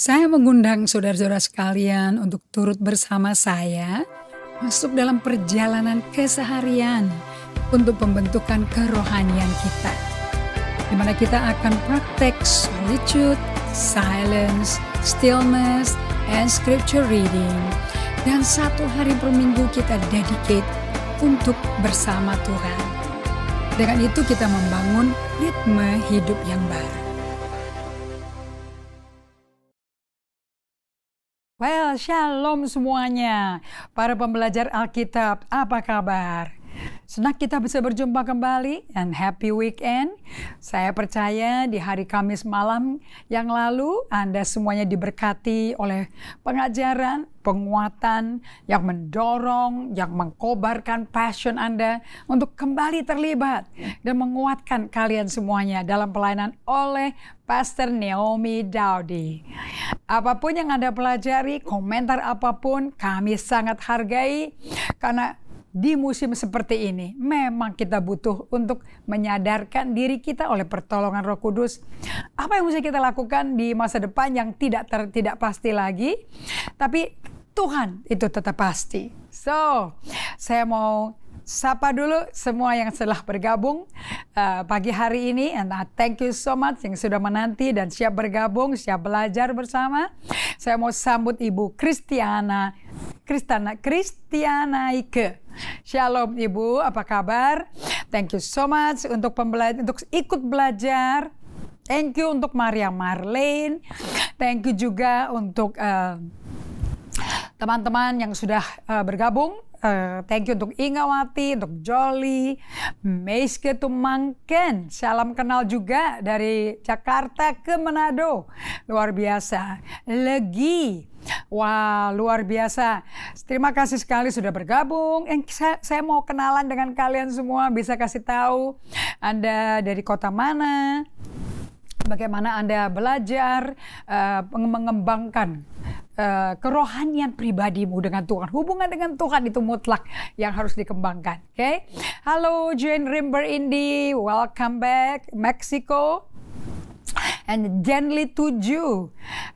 Saya mengundang saudara-saudara sekalian untuk turut bersama saya masuk dalam perjalanan keseharian untuk pembentukan kerohanian kita. Di mana kita akan praktek solitude, silence, stillness, and scripture reading. Dan satu hari per minggu kita dedicate untuk bersama Tuhan. Dengan itu kita membangun ritme hidup yang baru. Well, shalom semuanya. Para pembelajar Alkitab, apa kabar? Senang kita bisa berjumpa kembali and happy weekend. Saya percaya di hari Kamis malam yang lalu Anda semuanya diberkati oleh pengajaran, penguatan yang mendorong, yang mengkobarkan passion Anda untuk kembali terlibat dan menguatkan kalian semuanya dalam pelayanan oleh Pastor Naomi Dowdy. Apapun yang Anda pelajari, komentar apapun kami sangat hargai karena di musim seperti ini memang kita butuh untuk menyadarkan diri kita oleh pertolongan Roh Kudus. Apa yang mesti kita lakukan di masa depan yang tidak ter, tidak pasti lagi, tapi Tuhan itu tetap pasti. So, saya mau sapa dulu semua yang telah bergabung uh, pagi hari ini. And uh, thank you so much yang sudah menanti dan siap bergabung, siap belajar bersama. Saya mau sambut Ibu Kristiana Kristana Kristiana Ike, Shalom Ibu, apa kabar? Thank you so much untuk pembelajar untuk ikut belajar. Thank you untuk Maria Marlene. Thank you juga untuk uh, teman-teman yang sudah uh, bergabung. Uh, thank you untuk Ingawati, untuk Jolly, Meiske Tumangken. Salam kenal juga dari Jakarta ke Manado. Luar biasa. Legi. Wah, luar biasa. Terima kasih sekali sudah bergabung. Eh, saya, saya mau kenalan dengan kalian semua. Bisa kasih tahu Anda dari kota mana, bagaimana Anda belajar, uh, mengembangkan Eh, kerohanian pribadimu dengan Tuhan. Hubungan dengan Tuhan itu mutlak yang harus dikembangkan. Oke. Okay? Halo Jane Rimber Indi, welcome back Mexico. And Jenly 7.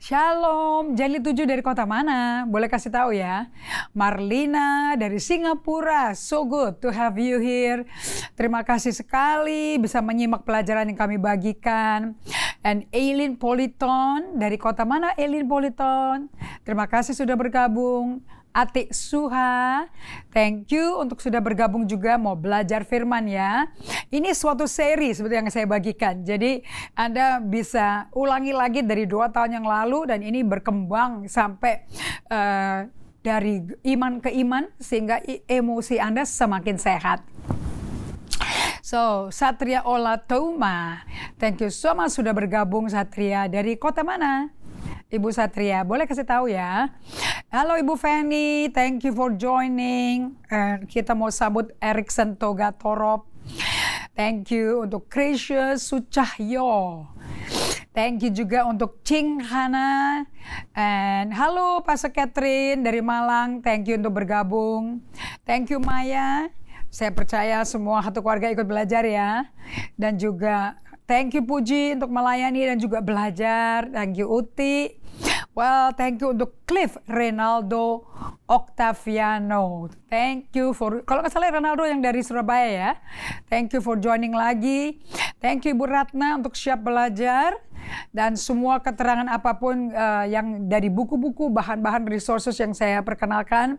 Shalom, Jenly 7 dari kota mana? Boleh kasih tahu ya. Marlina dari Singapura. So good to have you here. Terima kasih sekali bisa menyimak pelajaran yang kami bagikan. And Eileen Politon dari kota mana Eileen Politon? Terima kasih sudah bergabung. Atik Suha. Thank you untuk sudah bergabung juga mau belajar firman ya. Ini suatu seri seperti yang saya bagikan. Jadi Anda bisa ulangi lagi dari dua tahun yang lalu dan ini berkembang sampai uh, dari iman ke iman sehingga emosi Anda semakin sehat. So, Satria Ola Thank you so much sudah bergabung Satria dari kota mana? Ibu Satria. Boleh kasih tahu ya. Halo Ibu Feni, thank you for joining. Uh, kita mau sambut Erick Toga Torop. Thank you untuk Krisya Sucahyo. Thank you juga untuk Ching Hana. And halo Pak Catherine dari Malang. Thank you untuk bergabung. Thank you Maya. Saya percaya semua satu keluarga ikut belajar ya. Dan juga Thank you Puji untuk melayani dan juga belajar. Thank you Uti. Well, thank you untuk Cliff Ronaldo, Octaviano. Thank you for kalau nggak salah Ronaldo yang dari Surabaya ya. Thank you for joining lagi. Thank you Bu Ratna untuk siap belajar dan semua keterangan apapun uh, yang dari buku-buku, bahan-bahan resources yang saya perkenalkan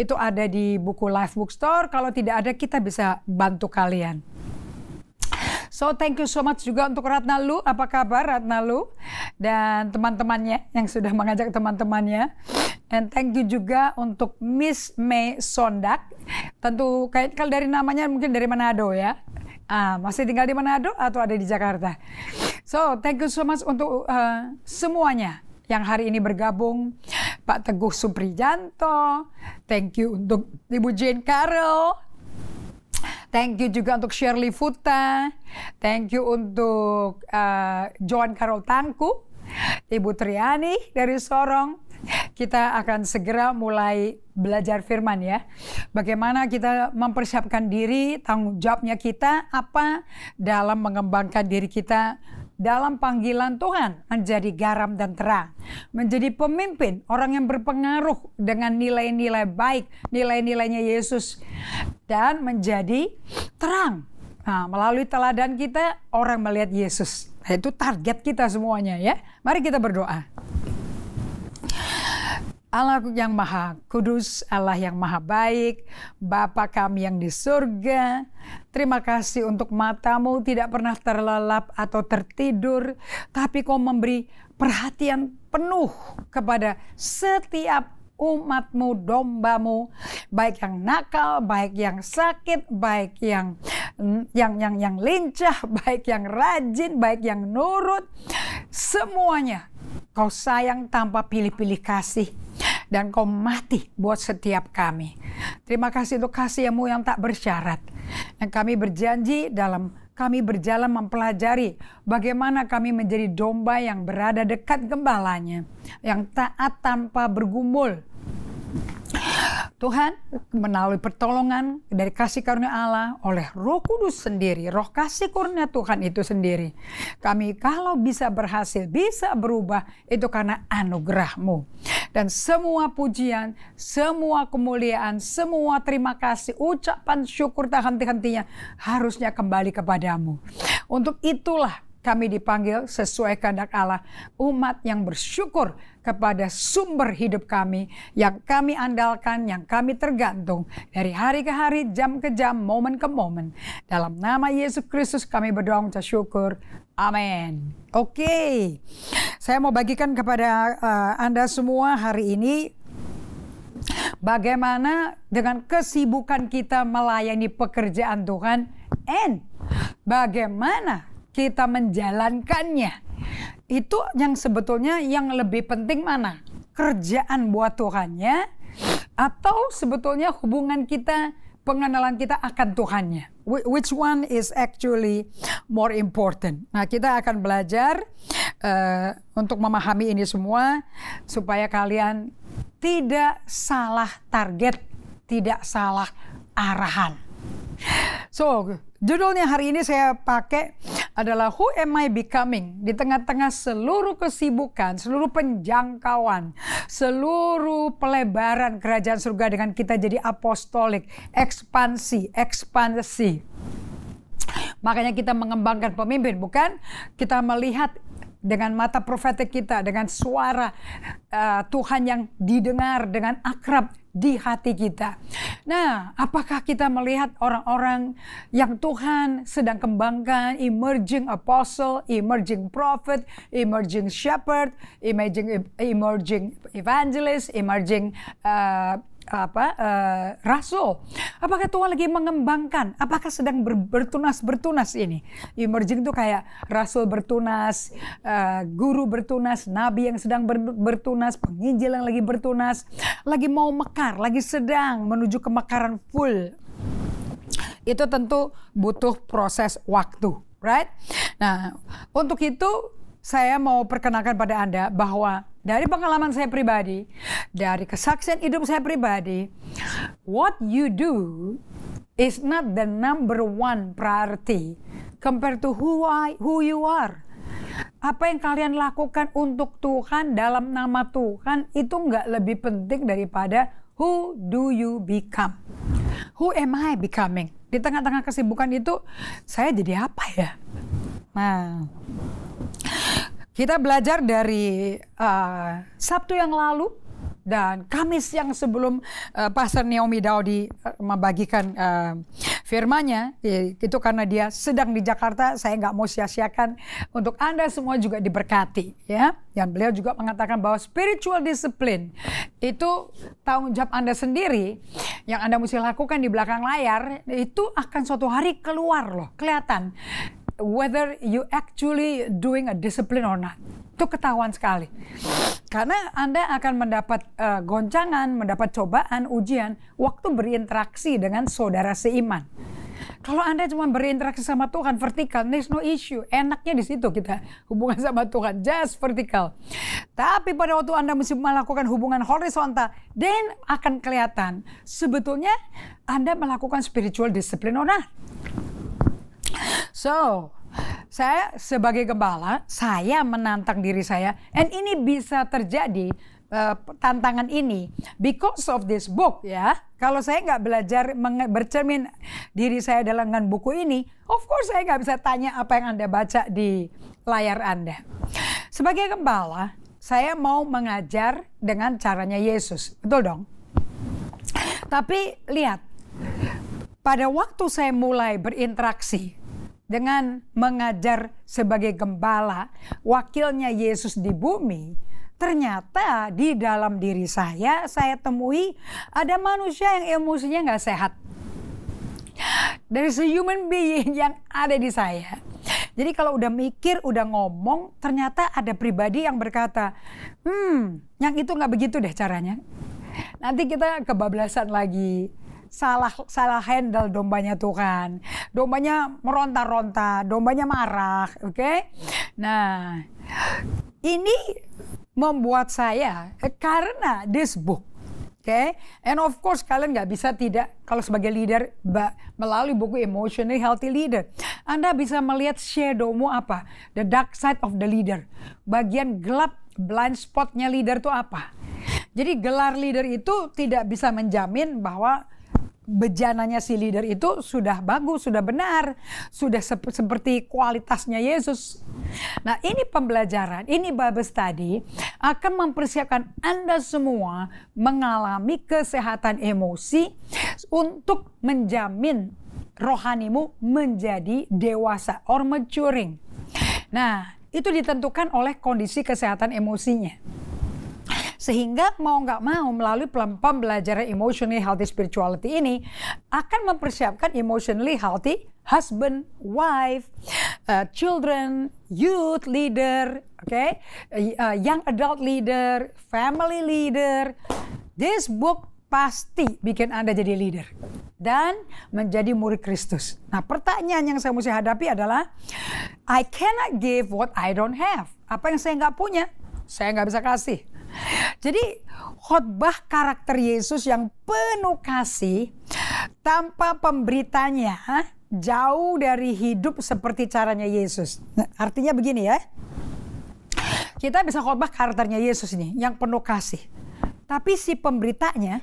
itu ada di buku Live Bookstore. Kalau tidak ada kita bisa bantu kalian. So thank you so much juga untuk Ratna Lu. Apa kabar Ratna Lu dan teman-temannya yang sudah mengajak teman-temannya. And thank you juga untuk Miss May Sondak. Tentu kayak kalau dari namanya mungkin dari Manado ya. Ah, masih tinggal di Manado atau ada di Jakarta? So, thank you so much untuk uh, semuanya yang hari ini bergabung. Pak Teguh Suprijanto, thank you untuk Ibu Jane Carol, Thank you juga untuk Shirley Futa. Thank you untuk uh, eh, John Karol Tangku, Ibu Triani dari Sorong. Kita akan segera mulai belajar firman ya. Bagaimana kita mempersiapkan diri, tanggung jawabnya kita, apa dalam mengembangkan diri kita dalam panggilan Tuhan menjadi garam dan terang, menjadi pemimpin, orang yang berpengaruh dengan nilai-nilai baik, nilai-nilainya Yesus, dan menjadi terang. Nah, melalui teladan kita, orang melihat Yesus. Nah, itu target kita semuanya ya. Mari kita berdoa. Allah yang maha kudus, Allah yang maha baik, Bapa kami yang di surga. Terima kasih untuk matamu tidak pernah terlelap atau tertidur, tapi kau memberi perhatian penuh kepada setiap umatmu, dombamu, baik yang nakal, baik yang sakit, baik yang yang yang yang lincah, baik yang rajin, baik yang nurut, semuanya kau sayang tanpa pilih-pilih kasih dan kau mati buat setiap kami. Terima kasih untuk kasihmu yang tak bersyarat. yang kami berjanji dalam kami berjalan mempelajari bagaimana kami menjadi domba yang berada dekat gembalanya, yang taat tanpa bergumul, Tuhan melalui pertolongan dari kasih karunia Allah oleh Roh Kudus sendiri, roh kasih karunia Tuhan itu sendiri. Kami kalau bisa berhasil, bisa berubah itu karena anugerahMu Dan semua pujian, semua kemuliaan, semua terima kasih, ucapan syukur tak henti-hentinya harusnya kembali kepadamu. Untuk itulah kami dipanggil sesuai kehendak Allah, umat yang bersyukur kepada sumber hidup kami yang kami andalkan, yang kami tergantung dari hari ke hari, jam ke jam, momen ke momen. Dalam nama Yesus Kristus kami berdoa mengucap syukur. Amin. Oke, okay. saya mau bagikan kepada uh, Anda semua hari ini bagaimana dengan kesibukan kita melayani pekerjaan Tuhan and bagaimana kita menjalankannya itu yang sebetulnya yang lebih penting mana? Kerjaan buat Tuhannya atau sebetulnya hubungan kita, pengenalan kita akan Tuhannya? Which one is actually more important? Nah, kita akan belajar uh, untuk memahami ini semua supaya kalian tidak salah target, tidak salah arahan. So, Judulnya hari ini saya pakai adalah Who Am I Becoming? Di tengah-tengah seluruh kesibukan, seluruh penjangkauan, seluruh pelebaran kerajaan surga dengan kita jadi apostolik, ekspansi, ekspansi. Makanya kita mengembangkan pemimpin, bukan kita melihat dengan mata profetik kita, dengan suara uh, Tuhan yang didengar dengan akrab di hati kita. Nah, apakah kita melihat orang-orang yang Tuhan sedang kembangkan, emerging apostle, emerging prophet, emerging shepherd, emerging emerging evangelist, emerging uh, apa uh, eh, rasul apakah Tuhan lagi mengembangkan apakah sedang ber, bertunas bertunas ini emerging itu kayak rasul bertunas uh, guru bertunas nabi yang sedang ber, bertunas penginjil yang lagi bertunas lagi mau mekar lagi sedang menuju kemekaran full itu tentu butuh proses waktu right nah untuk itu saya mau perkenalkan pada Anda bahwa dari pengalaman saya pribadi, dari kesaksian hidup saya pribadi, what you do is not the number one priority compared to who I, who you are. Apa yang kalian lakukan untuk Tuhan dalam nama Tuhan itu nggak lebih penting daripada who do you become. Who am I becoming? Di tengah-tengah kesibukan itu, saya jadi apa ya? Nah, kita belajar dari uh, Sabtu yang lalu dan Kamis yang sebelum uh, Pastor Naomi Daudi eh, membagikan uh, firmanya ya, itu karena dia sedang di Jakarta saya nggak mau sia-siakan untuk anda semua juga diberkati ya dan beliau juga mengatakan bahwa spiritual discipline itu tanggung jawab anda sendiri yang anda mesti lakukan di belakang layar itu akan suatu hari keluar loh kelihatan whether you actually doing a discipline or not. Itu ketahuan sekali. Karena Anda akan mendapat uh, goncangan, mendapat cobaan, ujian waktu berinteraksi dengan saudara seiman. Kalau Anda cuma berinteraksi sama Tuhan vertikal, there's no issue. Enaknya di situ kita hubungan sama Tuhan just vertikal. Tapi pada waktu Anda mesti melakukan hubungan horizontal, then akan kelihatan sebetulnya Anda melakukan spiritual discipline or not. So, saya sebagai gembala, saya menantang diri saya, and ini bisa terjadi uh, tantangan ini because of this book ya. Kalau saya nggak belajar bercermin diri saya dalam dengan buku ini, of course saya nggak bisa tanya apa yang anda baca di layar anda. Sebagai gembala, saya mau mengajar dengan caranya Yesus, betul dong. Tapi lihat, pada waktu saya mulai berinteraksi dengan mengajar sebagai gembala, wakilnya Yesus di bumi, ternyata di dalam diri saya, saya temui ada manusia yang emosinya nggak sehat. Dari se human being yang ada di saya. Jadi kalau udah mikir, udah ngomong, ternyata ada pribadi yang berkata, hmm, yang itu nggak begitu deh caranya. Nanti kita kebablasan lagi salah salah handle dombanya tuh kan Dombanya meronta-ronta, dombanya marah, oke? Okay? Nah, ini membuat saya eh, karena this book Oke, okay? and of course kalian nggak bisa tidak kalau sebagai leader melalui buku emotional Healthy Leader, Anda bisa melihat shadowmu apa, the dark side of the leader, bagian gelap blind spotnya leader itu apa. Jadi gelar leader itu tidak bisa menjamin bahwa bejananya si leader itu sudah bagus, sudah benar, sudah sep seperti kualitasnya Yesus. Nah, ini pembelajaran, ini Bible tadi akan mempersiapkan Anda semua mengalami kesehatan emosi untuk menjamin rohanimu menjadi dewasa or maturing. Nah, itu ditentukan oleh kondisi kesehatan emosinya. Sehingga mau nggak mau melalui belajar emotionally healthy spirituality ini akan mempersiapkan emotionally healthy husband, wife, uh, children, youth leader, okay, uh, young adult leader, family leader. This book pasti bikin Anda jadi leader dan menjadi murid Kristus. Nah, pertanyaan yang saya mesti hadapi adalah I cannot give what I don't have. Apa yang saya nggak punya, saya nggak bisa kasih. Jadi khotbah karakter Yesus yang penuh kasih tanpa pemberitanya jauh dari hidup seperti caranya Yesus. Nah, artinya begini ya. Kita bisa khotbah karakternya Yesus ini yang penuh kasih. Tapi si pemberitanya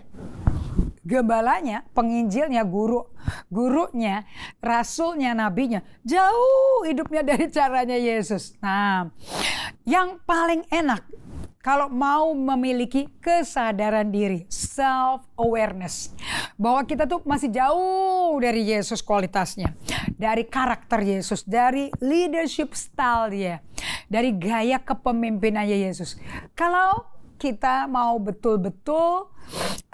gembalanya, penginjilnya, guru, gurunya, rasulnya, nabinya, jauh hidupnya dari caranya Yesus. Nah, yang paling enak kalau mau memiliki kesadaran diri, self awareness, bahwa kita tuh masih jauh dari Yesus kualitasnya, dari karakter Yesus, dari leadership style dia, dari gaya kepemimpinannya Yesus. Kalau kita mau betul-betul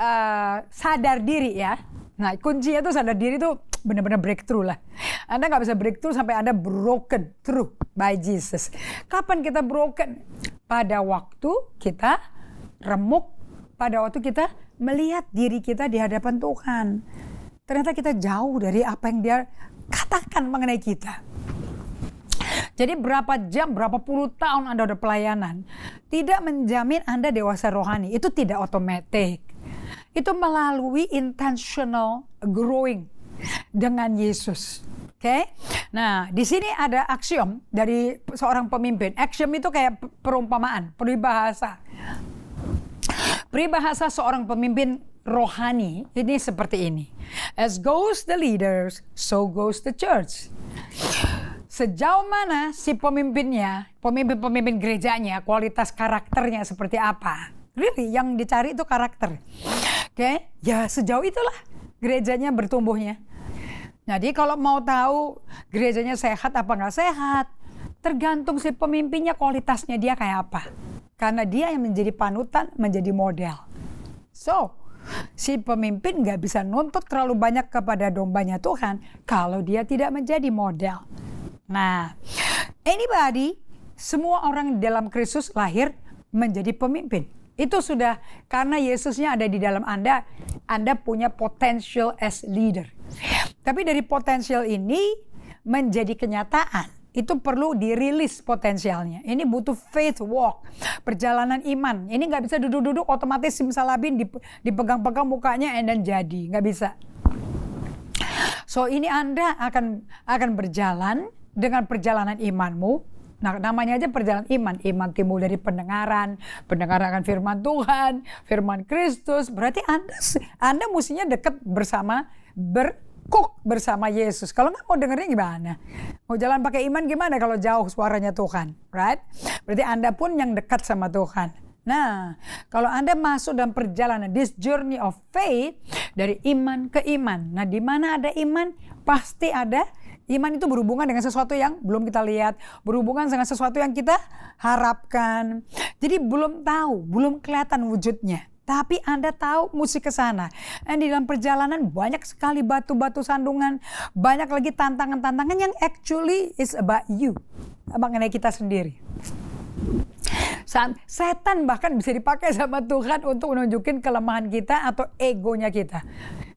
uh, sadar diri ya. Nah, kuncinya tuh sadar diri tuh benar-benar breakthrough lah. Anda nggak bisa breakthrough sampai Anda broken through by Jesus. Kapan kita broken? Pada waktu kita remuk, pada waktu kita melihat diri kita di hadapan Tuhan. Ternyata kita jauh dari apa yang dia katakan mengenai kita. Jadi berapa jam, berapa puluh tahun Anda udah pelayanan, tidak menjamin Anda dewasa rohani. Itu tidak otomatis. Itu melalui intentional growing dengan Yesus. Oke. Okay? Nah, di sini ada aksiom dari seorang pemimpin. Aksiom itu kayak perumpamaan, peribahasa. Peribahasa seorang pemimpin rohani ini seperti ini. As goes the leaders, so goes the church. Sejauh mana si pemimpinnya, pemimpin-pemimpin gerejanya, kualitas karakternya seperti apa? Really, yang dicari itu karakter. Oke, okay? ya sejauh itulah gerejanya bertumbuhnya. Jadi kalau mau tahu gerejanya sehat apa nggak sehat, tergantung si pemimpinnya kualitasnya dia kayak apa. Karena dia yang menjadi panutan, menjadi model. So, si pemimpin nggak bisa nuntut terlalu banyak kepada dombanya Tuhan kalau dia tidak menjadi model. Nah, anybody, semua orang dalam Kristus lahir menjadi pemimpin. Itu sudah karena Yesusnya ada di dalam Anda, Anda punya potensial as leader. Tapi dari potensial ini menjadi kenyataan itu perlu dirilis potensialnya. Ini butuh faith walk, perjalanan iman. Ini nggak bisa duduk-duduk otomatis simsalabin dipegang-pegang mukanya and then jadi, nggak bisa. So ini Anda akan akan berjalan dengan perjalanan imanmu Nah, namanya aja perjalanan iman. Iman timbul dari pendengaran, pendengaran akan firman Tuhan, firman Kristus. Berarti Anda Anda mestinya dekat bersama ber kok bersama Yesus. Kalau nggak mau dengerin gimana? Mau jalan pakai iman gimana kalau jauh suaranya Tuhan, right? Berarti Anda pun yang dekat sama Tuhan. Nah, kalau Anda masuk dalam perjalanan this journey of faith dari iman ke iman. Nah, di mana ada iman, pasti ada Iman itu berhubungan dengan sesuatu yang belum kita lihat, berhubungan dengan sesuatu yang kita harapkan. Jadi belum tahu, belum kelihatan wujudnya. Tapi Anda tahu musik ke sana. Dan di dalam perjalanan banyak sekali batu-batu sandungan, banyak lagi tantangan-tantangan yang actually is about you. Mengenai kita sendiri. setan bahkan bisa dipakai sama Tuhan untuk menunjukin kelemahan kita atau egonya kita.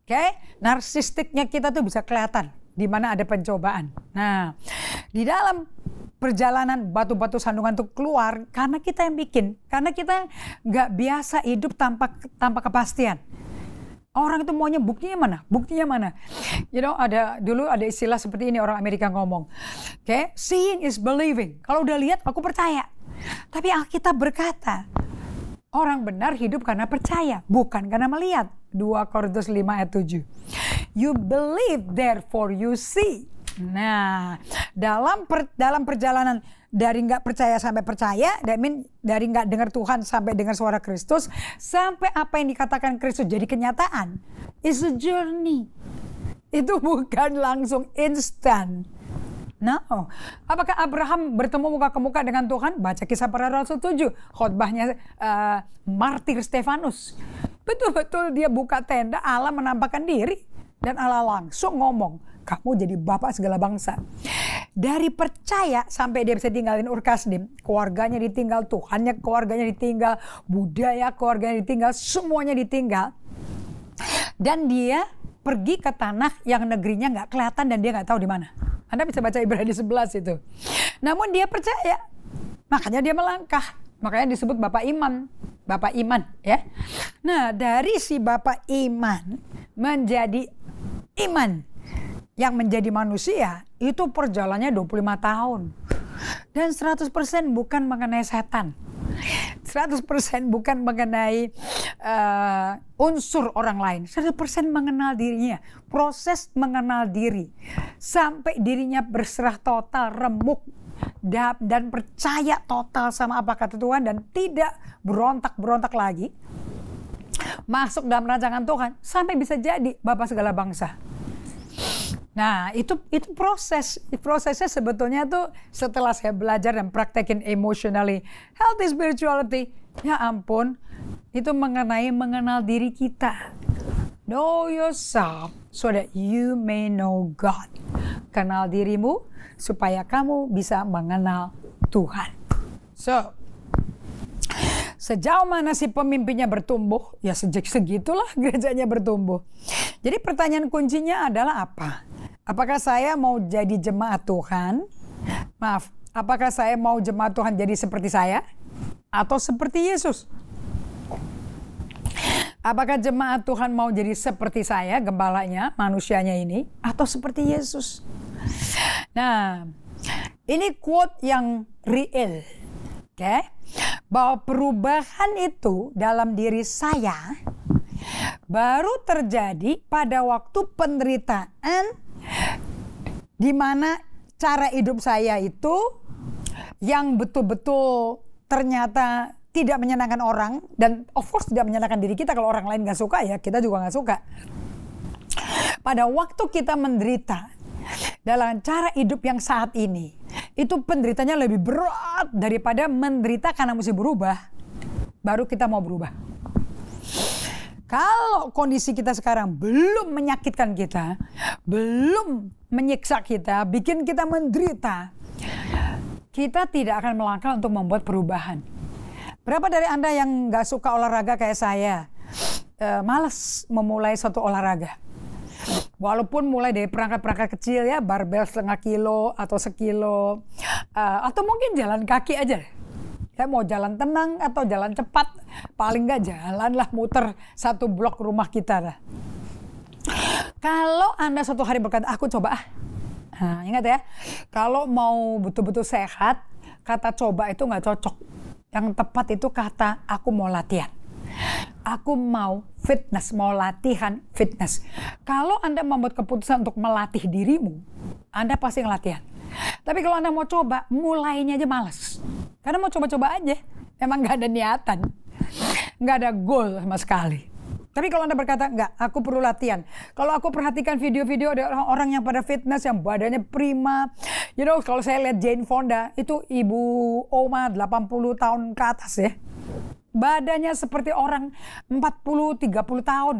Oke, okay? narsistiknya kita tuh bisa kelihatan di mana ada pencobaan. Nah, di dalam perjalanan batu-batu sandungan itu keluar karena kita yang bikin, karena kita nggak biasa hidup tanpa tanpa kepastian. Orang itu maunya buktinya mana? Buktinya mana? You know, ada dulu ada istilah seperti ini orang Amerika ngomong. Oke, okay? seeing is believing. Kalau udah lihat aku percaya. Tapi Alkitab berkata, orang benar hidup karena percaya, bukan karena melihat. 2 Korintus 5 ayat 7. You believe therefore you see. Nah, dalam per, dalam perjalanan dari nggak percaya sampai percaya, that dari nggak dengar Tuhan sampai dengar suara Kristus, sampai apa yang dikatakan Kristus jadi kenyataan, is a journey. Itu bukan langsung instant. No. Apakah Abraham bertemu muka ke muka dengan Tuhan? Baca kisah para rasul 7, khotbahnya uh, martir Stefanus. Betul-betul dia buka tenda, Allah menampakkan diri dan Allah langsung ngomong, kamu jadi bapak segala bangsa. Dari percaya sampai dia bisa tinggalin Urkasdim, keluarganya ditinggal, Tuhannya keluarganya ditinggal, budaya keluarganya ditinggal, semuanya ditinggal. Dan dia pergi ke tanah yang negerinya nggak kelihatan dan dia nggak tahu di mana. Anda bisa baca Ibrani 11 itu. Namun dia percaya, makanya dia melangkah. Makanya disebut Bapak Iman. Bapak Iman ya. Nah dari si Bapak Iman menjadi Iman. Yang menjadi manusia itu perjalannya 25 tahun. Dan 100% bukan mengenai setan 100% bukan mengenai uh, unsur orang lain. 100% mengenal dirinya. Proses mengenal diri. Sampai dirinya berserah total, remuk, dan percaya total sama apa kata Tuhan dan tidak berontak-berontak lagi masuk dalam rancangan Tuhan sampai bisa jadi Bapak segala bangsa. Nah, itu itu proses. Prosesnya sebetulnya tuh setelah saya belajar dan praktekin emotionally healthy spirituality, ya ampun, itu mengenai mengenal diri kita. Know yourself so that you may know God. Kenal dirimu supaya kamu bisa mengenal Tuhan. So, Sejauh mana si pemimpinnya bertumbuh? Ya sejak segitulah gerejanya bertumbuh. Jadi pertanyaan kuncinya adalah apa? Apakah saya mau jadi jemaat Tuhan? Maaf, apakah saya mau jemaat Tuhan jadi seperti saya? Atau seperti Yesus? Apakah jemaat Tuhan mau jadi seperti saya, gembalanya, manusianya ini? Atau seperti Yesus? Nah, ini quote yang real. Oke. Okay? bahwa perubahan itu dalam diri saya baru terjadi pada waktu penderitaan di mana cara hidup saya itu yang betul-betul ternyata tidak menyenangkan orang dan of course tidak menyenangkan diri kita kalau orang lain nggak suka ya kita juga nggak suka. Pada waktu kita menderita dalam cara hidup yang saat ini itu penderitanya lebih berat daripada menderita karena mesti berubah baru kita mau berubah. Kalau kondisi kita sekarang belum menyakitkan kita, belum menyiksa kita, bikin kita menderita, kita tidak akan melangkah untuk membuat perubahan. Berapa dari Anda yang nggak suka olahraga kayak saya? E, males memulai suatu olahraga Walaupun mulai dari perangkat-perangkat kecil ya, barbel setengah kilo atau sekilo, uh, atau mungkin jalan kaki aja. Saya mau jalan tenang atau jalan cepat, paling nggak jalanlah muter satu blok rumah kita. Dah. Kalau Anda suatu hari berkata, aku coba ah. Nah, ingat ya, kalau mau betul-betul sehat, kata coba itu nggak cocok. Yang tepat itu kata aku mau latihan. Aku mau fitness, mau latihan fitness. Kalau Anda membuat keputusan untuk melatih dirimu, Anda pasti ngelatihan. Tapi kalau Anda mau coba, mulainya aja males. Karena mau coba-coba aja. Emang gak ada niatan. Gak ada goal sama sekali. Tapi kalau Anda berkata, enggak, aku perlu latihan. Kalau aku perhatikan video-video ada orang-orang yang pada fitness, yang badannya prima. You know, kalau saya lihat Jane Fonda, itu ibu oma 80 tahun ke atas ya. Badannya seperti orang 40-30 tahun.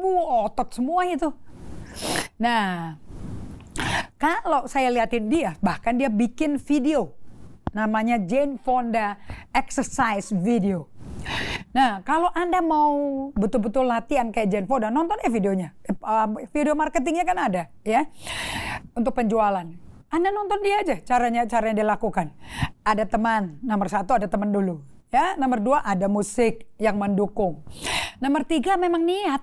bu otot semua itu. Nah, kalau saya liatin dia, bahkan dia bikin video. Namanya Jane Fonda Exercise Video. Nah, kalau Anda mau betul-betul latihan kayak Jane Fonda, nonton ya videonya. Eh, video marketingnya kan ada ya. Untuk penjualan. Anda nonton dia aja caranya caranya dilakukan. Ada teman nomor satu, ada teman dulu. Ya, nomor dua ada musik yang mendukung. Nomor tiga memang niat.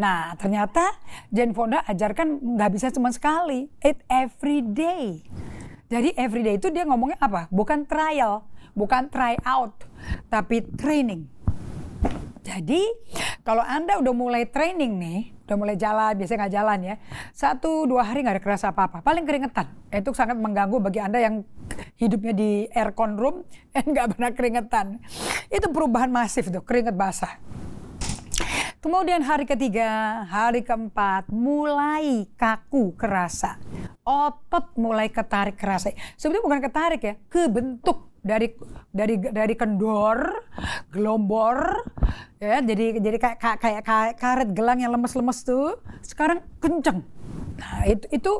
Nah, ternyata Jane Fonda ajarkan nggak bisa cuma sekali. It every day. Jadi every day itu dia ngomongnya apa? Bukan trial, bukan try out, tapi training. Jadi kalau Anda udah mulai training nih, udah mulai jalan, biasanya nggak jalan ya. Satu dua hari nggak ada kerasa apa-apa, paling keringetan. Itu sangat mengganggu bagi anda yang hidupnya di aircon room dan nggak pernah keringetan. Itu perubahan masif tuh, keringet basah. Kemudian hari ketiga, hari keempat, mulai kaku kerasa. Otot mulai ketarik kerasa. Sebenarnya bukan ketarik ya, kebentuk dari dari dari kendor, gelombor, ya jadi jadi kayak kayak, kayak karet gelang yang lemes-lemes tuh sekarang kenceng. Nah, itu itu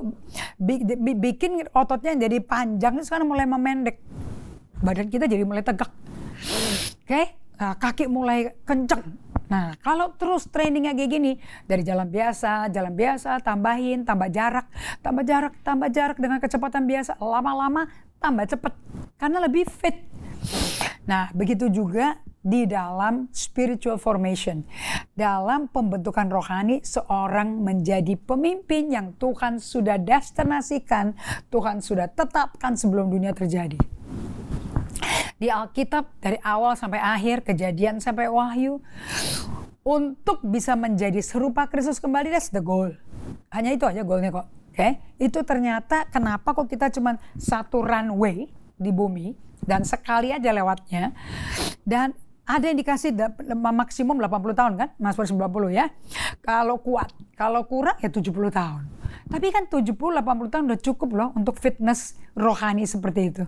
bikin ototnya jadi panjang sekarang mulai memendek. Badan kita jadi mulai tegak. Oke, okay? nah, kaki mulai kenceng. Nah, kalau terus trainingnya kayak gini, dari jalan biasa, jalan biasa, tambahin, tambah jarak, tambah jarak, tambah jarak dengan kecepatan biasa, lama-lama tambah cepat karena lebih fit. Nah, begitu juga di dalam spiritual formation. Dalam pembentukan rohani, seorang menjadi pemimpin yang Tuhan sudah destinasikan, Tuhan sudah tetapkan sebelum dunia terjadi. Di Alkitab dari awal sampai akhir, kejadian sampai wahyu, untuk bisa menjadi serupa Kristus kembali, that's the goal. Hanya itu aja goalnya kok okay, itu ternyata kenapa kok kita cuma satu runway di bumi dan sekali aja lewatnya dan ada yang dikasih maksimum 80 tahun kan, Mas 90 ya. Kalau kuat, kalau kurang ya 70 tahun. Tapi kan 70 80 tahun udah cukup loh untuk fitness rohani seperti itu.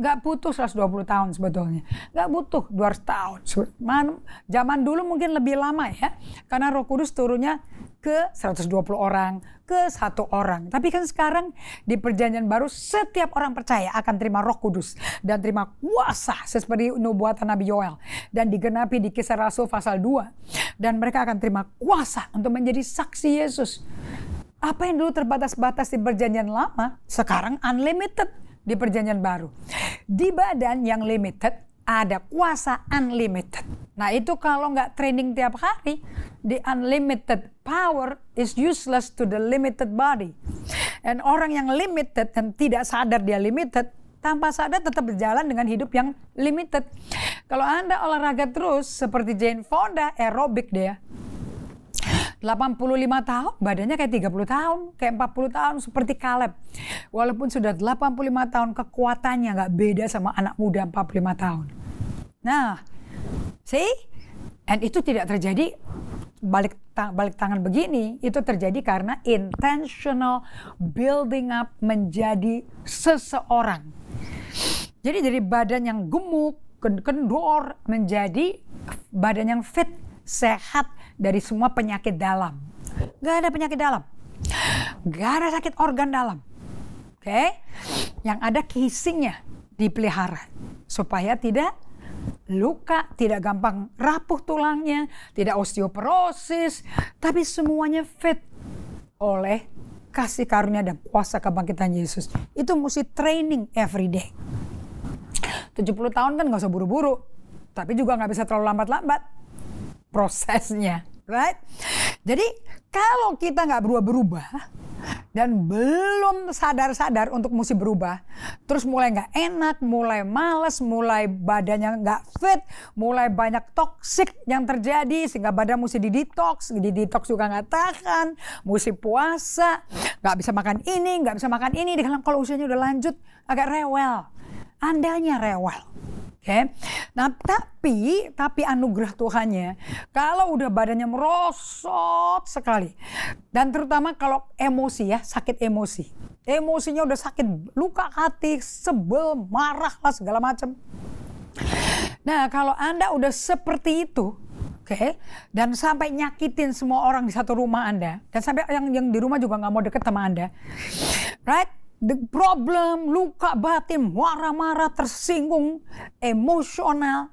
Nggak butuh 120 tahun sebetulnya. Nggak butuh 200 tahun. Man, zaman dulu mungkin lebih lama ya. Karena roh kudus turunnya ke 120 orang, ke satu orang. Tapi kan sekarang di perjanjian baru setiap orang percaya akan terima roh kudus dan terima kuasa seperti nubuatan Nabi Yoel. Dan digenapi di kisah Rasul pasal 2. Dan mereka akan terima kuasa untuk menjadi saksi Yesus. Apa yang dulu terbatas-batas di perjanjian lama, sekarang unlimited di perjanjian baru. Di badan yang limited, ada kuasa unlimited. Nah itu kalau nggak training tiap hari, the unlimited power is useless to the limited body. Dan orang yang limited dan tidak sadar dia limited, tanpa sadar tetap berjalan dengan hidup yang limited. Kalau Anda olahraga terus seperti Jane Fonda, aerobik dia. 85 tahun, badannya kayak 30 tahun, kayak 40 tahun seperti Caleb. Walaupun sudah 85 tahun, kekuatannya nggak beda sama anak muda 45 tahun. Nah, see? And itu tidak terjadi balik balik tangan begini itu terjadi karena intentional building up menjadi seseorang. Jadi dari badan yang gemuk, kendor menjadi badan yang fit, sehat dari semua penyakit dalam. Gak ada penyakit dalam. Gak ada sakit organ dalam. Oke? Okay? Yang ada kisingnya dipelihara supaya tidak luka, tidak gampang rapuh tulangnya, tidak osteoporosis, tapi semuanya fit oleh kasih karunia dan kuasa kebangkitan Yesus. Itu mesti training every day. 70 tahun kan gak usah buru-buru, tapi juga gak bisa terlalu lambat-lambat prosesnya, right? Jadi kalau kita nggak berubah-berubah dan belum sadar-sadar untuk mesti berubah, terus mulai nggak enak, mulai males, mulai badannya nggak fit, mulai banyak toksik yang terjadi sehingga badan mesti di detox, di detox juga nggak tahan, mesti puasa, nggak bisa makan ini, nggak bisa makan ini. Kalau kalau usianya udah lanjut agak rewel, andanya rewel. Okay? Nah, tapi tapi anugerah Tuhannya, kalau udah badannya merosot sekali, dan terutama kalau emosi ya sakit emosi, emosinya udah sakit, luka hati, sebel, marah lah segala macam. Nah, kalau anda udah seperti itu, Oke, okay? dan sampai nyakitin semua orang di satu rumah Anda, dan sampai yang yang di rumah juga nggak mau deket sama Anda, right? the problem, luka batin, marah-marah, tersinggung, emosional.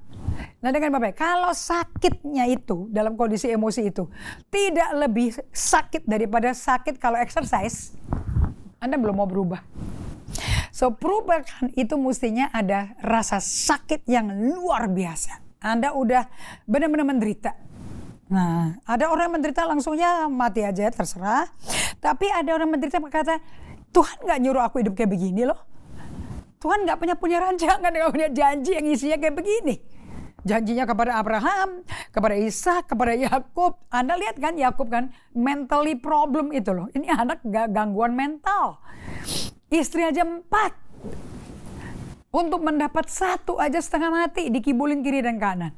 Nah dengan Bapak, kalau sakitnya itu dalam kondisi emosi itu tidak lebih sakit daripada sakit kalau exercise, Anda belum mau berubah. So perubahan itu mestinya ada rasa sakit yang luar biasa. Anda udah benar-benar menderita. Nah, ada orang menderita langsungnya mati aja terserah. Tapi ada orang menderita berkata, Tuhan nggak nyuruh aku hidup kayak begini loh. Tuhan nggak punya punya rancangan, nggak punya janji yang isinya kayak begini. Janjinya kepada Abraham, kepada Isa, kepada Yakub. Anda lihat kan Yakub kan mentally problem itu loh. Ini anak gak gangguan mental. Istri aja empat. Untuk mendapat satu aja setengah mati dikibulin kiri dan kanan.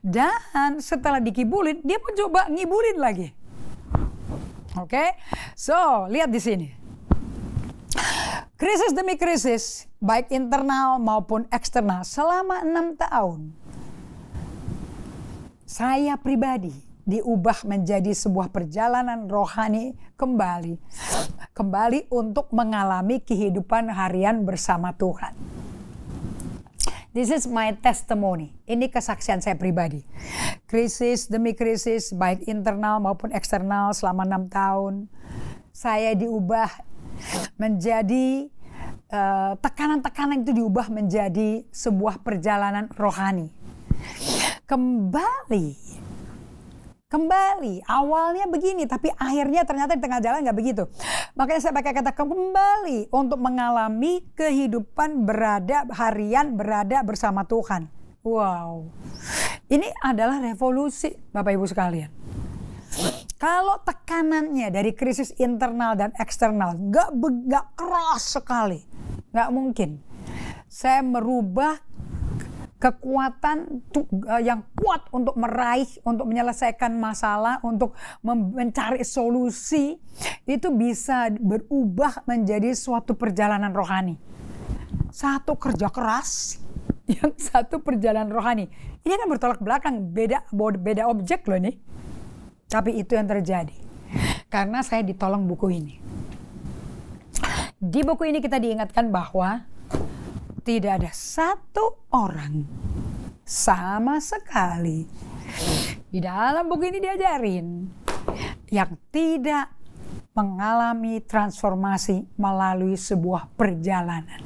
Dan setelah dikibulin, dia pun coba ngibulin lagi. Oke, okay? so lihat di sini. Krisis demi krisis, baik internal maupun eksternal selama enam tahun. Saya pribadi diubah menjadi sebuah perjalanan rohani kembali. Kembali untuk mengalami kehidupan harian bersama Tuhan. This is my testimony. Ini kesaksian saya pribadi. Krisis demi krisis, baik internal maupun eksternal selama enam tahun. Saya diubah menjadi eh, tekanan-tekanan uh, itu diubah menjadi sebuah perjalanan rohani. Kembali, kembali. Awalnya begini, tapi akhirnya ternyata di tengah jalan nggak begitu. Makanya saya pakai kata kembali untuk mengalami kehidupan berada harian berada bersama Tuhan. Wow, ini adalah revolusi, Bapak Ibu sekalian. Kalau tekanannya dari krisis internal dan eksternal nggak nggak keras sekali, nggak mungkin. Saya merubah kekuatan eh, yang kuat untuk meraih, untuk menyelesaikan masalah, untuk mencari solusi itu bisa berubah menjadi suatu perjalanan rohani. Satu kerja keras, yang satu perjalanan rohani. Ini kan bertolak belakang, beda beda objek loh nih. Tapi itu yang terjadi. Karena saya ditolong buku ini. Di buku ini kita diingatkan bahwa tidak ada satu orang sama sekali di dalam buku ini diajarin yang tidak mengalami transformasi melalui sebuah perjalanan.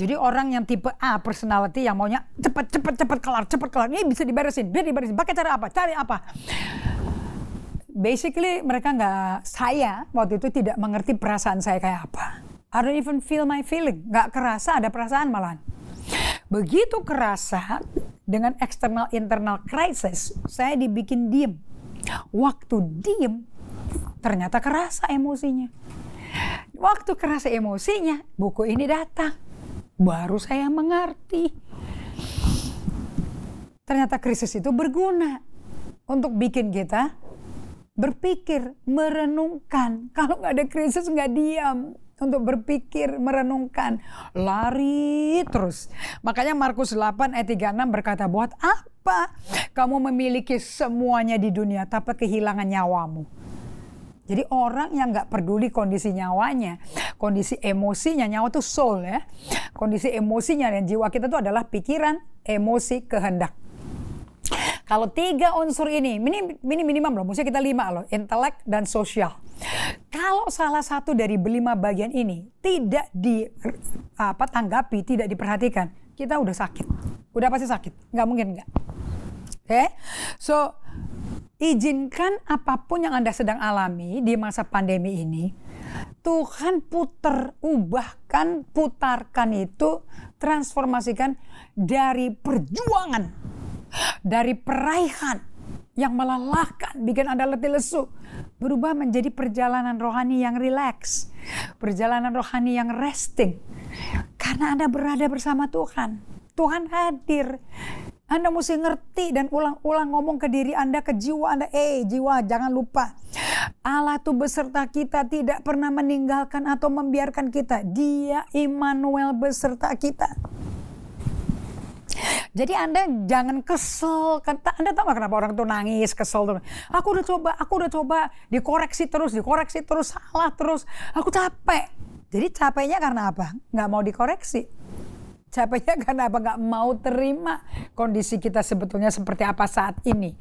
Jadi orang yang tipe A personality yang maunya cepat cepat cepat kelar cepat kelar ini bisa diberesin, biar diberesin. Pakai cara apa? Cari apa? Basically mereka nggak saya waktu itu tidak mengerti perasaan saya kayak apa. I don't even feel my feeling. Nggak kerasa ada perasaan malahan. Begitu kerasa dengan external internal crisis, saya dibikin diem. Waktu diem, ternyata kerasa emosinya. Waktu kerasa emosinya, buku ini datang baru saya mengerti. Ternyata krisis itu berguna untuk bikin kita berpikir, merenungkan. Kalau nggak ada krisis nggak diam untuk berpikir, merenungkan, lari terus. Makanya Markus 8 ayat 36 berkata, "Buat apa kamu memiliki semuanya di dunia tapi kehilangan nyawamu?" Jadi orang yang nggak peduli kondisi nyawanya, kondisi emosinya, nyawa tuh soul ya. Kondisi emosinya dan jiwa kita tuh adalah pikiran, emosi, kehendak. Kalau tiga unsur ini, minim, minimum loh, mesti kita lima loh, intelek dan sosial. Kalau salah satu dari lima bagian ini tidak di apa tanggapi, tidak diperhatikan, kita udah sakit, udah pasti sakit, nggak mungkin nggak. Oke, okay? so izinkan apapun yang Anda sedang alami di masa pandemi ini, Tuhan puter, ubahkan, putarkan itu, transformasikan dari perjuangan, dari peraihan yang melelahkan, bikin Anda letih lesu, berubah menjadi perjalanan rohani yang rileks, perjalanan rohani yang resting. Karena Anda berada bersama Tuhan, Tuhan hadir anda mesti ngerti dan ulang-ulang ngomong ke diri Anda, ke jiwa Anda. Eh jiwa jangan lupa. Allah itu beserta kita tidak pernah meninggalkan atau membiarkan kita. Dia Immanuel beserta kita. Jadi Anda jangan kesel. Anda tahu gak kenapa orang itu nangis, kesel tuh. Aku udah coba, aku udah coba dikoreksi terus, dikoreksi terus, salah terus. Aku capek. Jadi capeknya karena apa? Nggak mau dikoreksi. Capeknya karena apa? nggak mau terima kondisi kita sebetulnya seperti apa saat ini.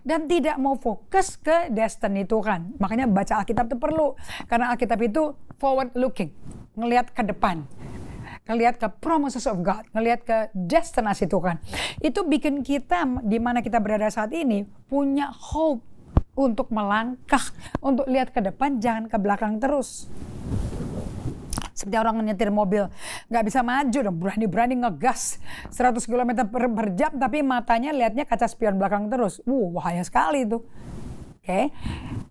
Dan tidak mau fokus ke destiny Tuhan. Makanya baca Alkitab itu perlu. Karena Alkitab itu forward looking. Ngelihat ke depan ngelihat ke promises of God, ngelihat ke destinasi Tuhan. Itu bikin kita di mana kita berada saat ini punya hope untuk melangkah, untuk lihat ke depan, jangan ke belakang terus seperti orang nyetir mobil nggak bisa maju dong berani-berani ngegas 100 km per, jam tapi matanya lihatnya kaca spion belakang terus uh bahaya sekali itu oke okay.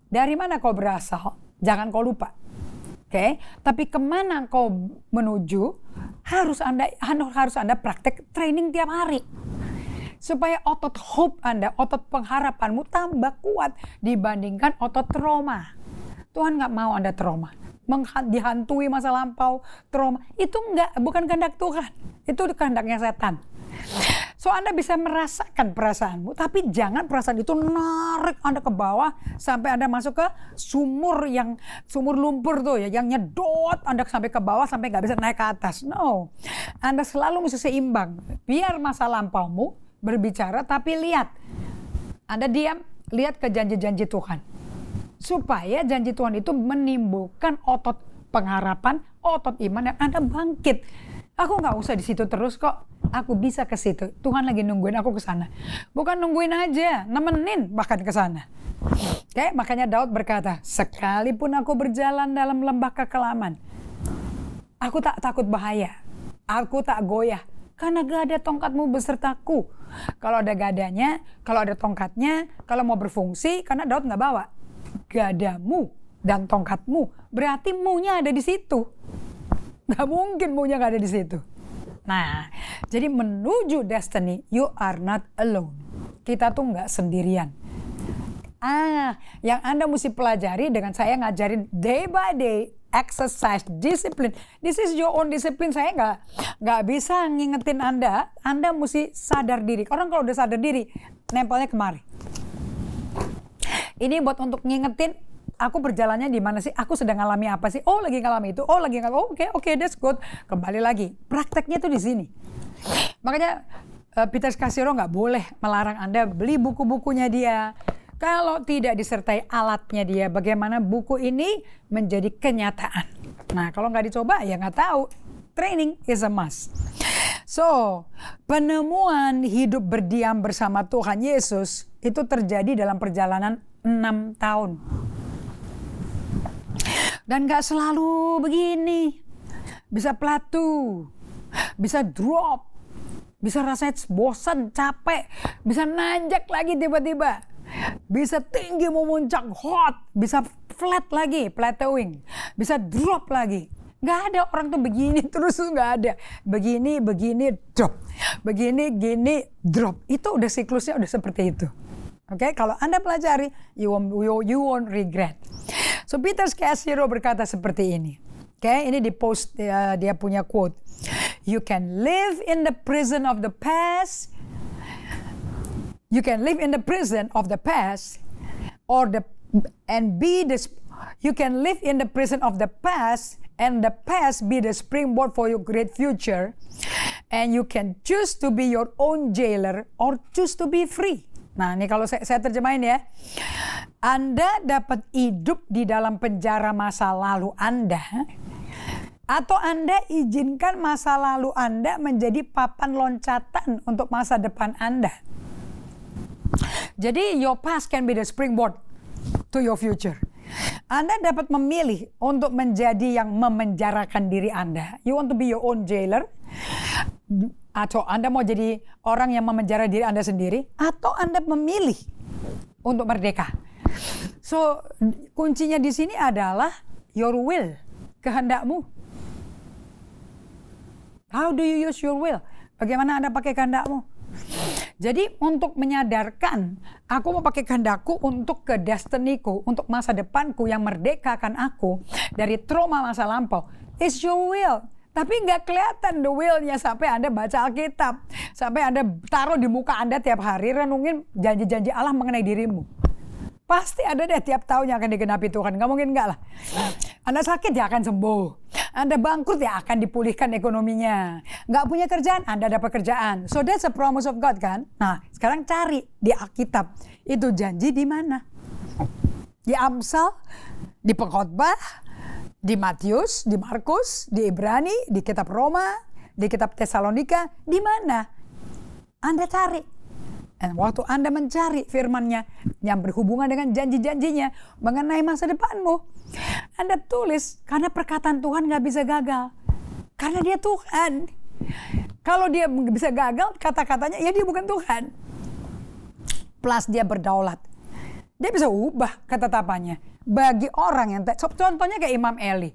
dari mana kau berasal jangan kau lupa oke okay. tapi kemana kau menuju harus anda harus anda praktek training tiap hari supaya otot hope anda otot pengharapanmu tambah kuat dibandingkan otot trauma Tuhan nggak mau anda trauma dihantui masa lampau, trauma, itu enggak bukan kehendak Tuhan, itu kehendaknya setan. So Anda bisa merasakan perasaanmu, tapi jangan perasaan itu narik Anda ke bawah sampai Anda masuk ke sumur yang sumur lumpur tuh ya, yang nyedot Anda sampai ke bawah sampai nggak bisa naik ke atas. No, Anda selalu mesti seimbang. Biar masa lampaumu berbicara, tapi lihat Anda diam, lihat ke janji-janji Tuhan supaya janji Tuhan itu menimbulkan otot pengharapan, otot iman yang Anda bangkit. Aku nggak usah di situ terus kok. Aku bisa ke situ. Tuhan lagi nungguin aku ke sana. Bukan nungguin aja, nemenin bahkan ke sana. Oke, okay, makanya Daud berkata, "Sekalipun aku berjalan dalam lembah kekelaman, aku tak takut bahaya. Aku tak goyah karena gak ada tongkatmu besertaku." Kalau ada gadanya, kalau ada tongkatnya, kalau mau berfungsi, karena Daud nggak bawa gadamu dan tongkatmu. Berarti munya ada di situ. Gak mungkin munya gak ada di situ. Nah, jadi menuju destiny, you are not alone. Kita tuh nggak sendirian. Ah, yang Anda mesti pelajari dengan saya ngajarin day by day, exercise, discipline. This is your own discipline. Saya nggak nggak bisa ngingetin Anda. Anda mesti sadar diri. Orang kalau udah sadar diri, nempelnya kemari. Ini buat untuk ngingetin aku berjalannya di mana sih? Aku sedang alami apa sih? Oh, lagi ngalami itu. Oh, lagi ngalami. Oh, oke, okay, oke, okay, that's good. Kembali lagi. Prakteknya tuh di sini. Makanya eh, Peter Casiro nggak boleh melarang Anda beli buku-bukunya dia. Kalau tidak disertai alatnya dia, bagaimana buku ini menjadi kenyataan. Nah, kalau nggak dicoba ya nggak tahu. Training is a must. So, penemuan hidup berdiam bersama Tuhan Yesus itu terjadi dalam perjalanan enam tahun. Dan gak selalu begini. Bisa plateau, bisa drop, bisa rasa bosan, capek, bisa nanjak lagi tiba-tiba. Bisa tinggi mau muncak, hot, bisa flat lagi, plateauing, bisa drop lagi. Gak ada orang tuh begini terus tuh gak ada. Begini, begini, drop. Begini, gini, drop. Itu udah siklusnya udah seperti itu. Oke, okay? kalau Anda pelajari, you won't, you, won't regret. So Peter Casiro berkata seperti ini. Oke, okay? ini di post uh, dia punya quote. You can live in the prison of the past. You can live in the prison of the past or the and be the you can live in the prison of the past and the past be the springboard for your great future and you can choose to be your own jailer or choose to be free. Nah, ini kalau saya, saya terjemahin ya. Anda dapat hidup di dalam penjara masa lalu Anda atau Anda izinkan masa lalu Anda menjadi papan loncatan untuk masa depan Anda. Jadi your past can be the springboard to your future. Anda dapat memilih untuk menjadi yang memenjarakan diri Anda. You want to be your own jailer atau Anda mau jadi orang yang memenjara diri Anda sendiri atau Anda memilih untuk merdeka. So, kuncinya di sini adalah your will, kehendakmu. How do you use your will? Bagaimana Anda pakai kehendakmu? Jadi untuk menyadarkan, aku mau pakai kehendakku untuk ke destiniku, untuk masa depanku yang merdekakan aku dari trauma masa lampau. It's your will. Tapi nggak kelihatan the willnya sampai Anda baca Alkitab. Sampai Anda taruh di muka Anda tiap hari renungin janji-janji Allah mengenai dirimu. Pasti ada deh tiap tahun yang akan digenapi Tuhan. Nggak mungkin nggak lah. Anda sakit ya akan sembuh. Anda bangkrut ya akan dipulihkan ekonominya. Nggak punya kerjaan, Anda dapat kerjaan. So that's a promise of God kan? Nah sekarang cari di Alkitab. Itu janji di mana? Di Amsal, di Pengkhotbah, di Matius, di Markus, di Ibrani, di kitab Roma, di kitab Tesalonika, di mana? Anda cari. Dan waktu Anda mencari firmannya yang berhubungan dengan janji-janjinya mengenai masa depanmu. Anda tulis karena perkataan Tuhan nggak bisa gagal. Karena dia Tuhan. Kalau dia bisa gagal, kata-katanya ya dia bukan Tuhan. Plus dia berdaulat dia bisa ubah ketetapannya. Bagi orang yang contohnya kayak Imam Eli.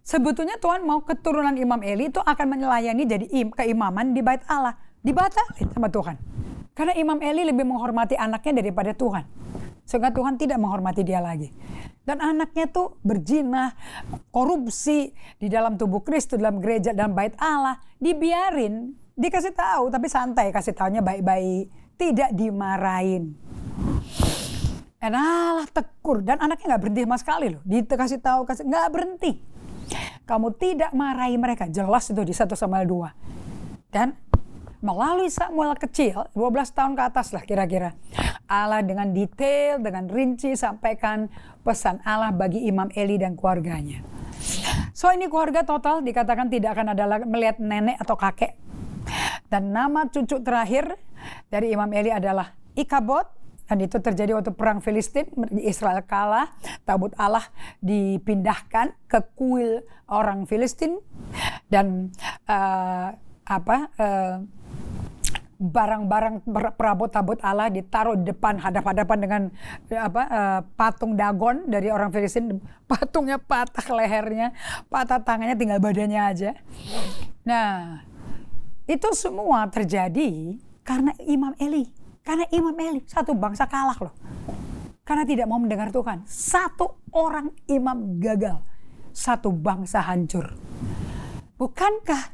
Sebetulnya Tuhan mau keturunan Imam Eli itu akan melayani jadi im, keimaman di bait Allah. dibatalkan sama Tuhan. Karena Imam Eli lebih menghormati anaknya daripada Tuhan. Sehingga Tuhan tidak menghormati dia lagi. Dan anaknya tuh berjinah, korupsi di dalam tubuh Kristus, dalam gereja, dan bait Allah. Dibiarin, dikasih tahu tapi santai kasih tahunya baik-baik. Tidak dimarahin. Enalah tekur dan anaknya nggak berhenti sama sekali loh. Dikasih tahu kasih nggak berhenti. Kamu tidak marahi mereka. Jelas itu di satu sama dua Dan melalui Samuel kecil, 12 tahun ke atas lah kira-kira. Allah dengan detail, dengan rinci sampaikan pesan Allah bagi Imam Eli dan keluarganya. So ini keluarga total dikatakan tidak akan ada melihat nenek atau kakek. Dan nama cucu terakhir dari Imam Eli adalah Ikabot dan itu terjadi waktu perang Filistin, Israel kalah, tabut Allah dipindahkan ke kuil orang Filistin dan uh, apa uh, barang-barang perabot-tabut Allah ditaruh di depan hadap-hadapan dengan apa uh, patung Dagon dari orang Filistin patungnya patah lehernya patah tangannya tinggal badannya aja nah itu semua terjadi karena Imam Eli karena Imam Eli satu bangsa kalah loh. Karena tidak mau mendengar Tuhan. Satu orang imam gagal. Satu bangsa hancur. Bukankah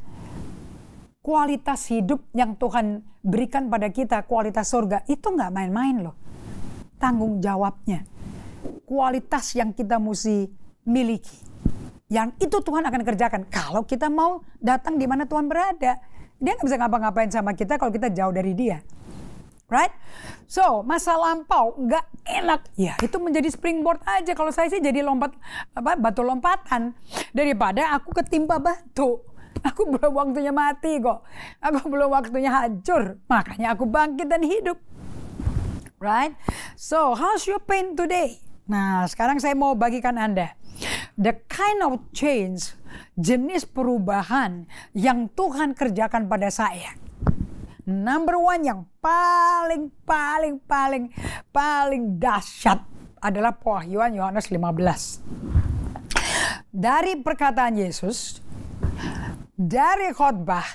kualitas hidup yang Tuhan berikan pada kita, kualitas surga, itu nggak main-main loh. Tanggung jawabnya. Kualitas yang kita mesti miliki. Yang itu Tuhan akan kerjakan. Kalau kita mau datang di mana Tuhan berada. Dia nggak bisa ngapa-ngapain sama kita kalau kita jauh dari dia right? So masa lampau nggak enak, ya itu menjadi springboard aja. Kalau saya sih jadi lompat apa batu lompatan daripada aku ketimpa batu. Aku belum waktunya mati kok. Aku belum waktunya hancur. Makanya aku bangkit dan hidup. Right? So, how's your pain today? Nah, sekarang saya mau bagikan Anda the kind of change, jenis perubahan yang Tuhan kerjakan pada saya number one yang paling paling paling paling dahsyat adalah pewahyuan Yohanes 15. Dari perkataan Yesus, dari khotbah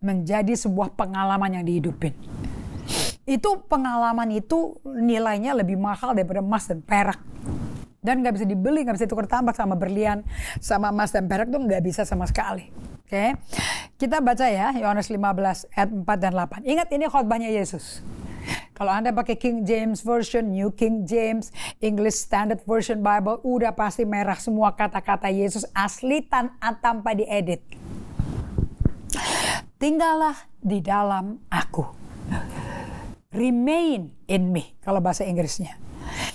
menjadi sebuah pengalaman yang dihidupin. Itu pengalaman itu nilainya lebih mahal daripada emas dan perak dan nggak bisa dibeli nggak bisa tukar tambah sama berlian sama emas dan perak tuh nggak bisa sama sekali Oke. Kita baca ya Yohanes 15 ayat 4 dan 8. Ingat ini khotbahnya Yesus. Kalau Anda pakai King James Version, New King James, English Standard Version Bible, udah pasti merah semua kata-kata Yesus asli tanpa tanpa diedit. Tinggallah di dalam aku. Remain in me, kalau bahasa Inggrisnya.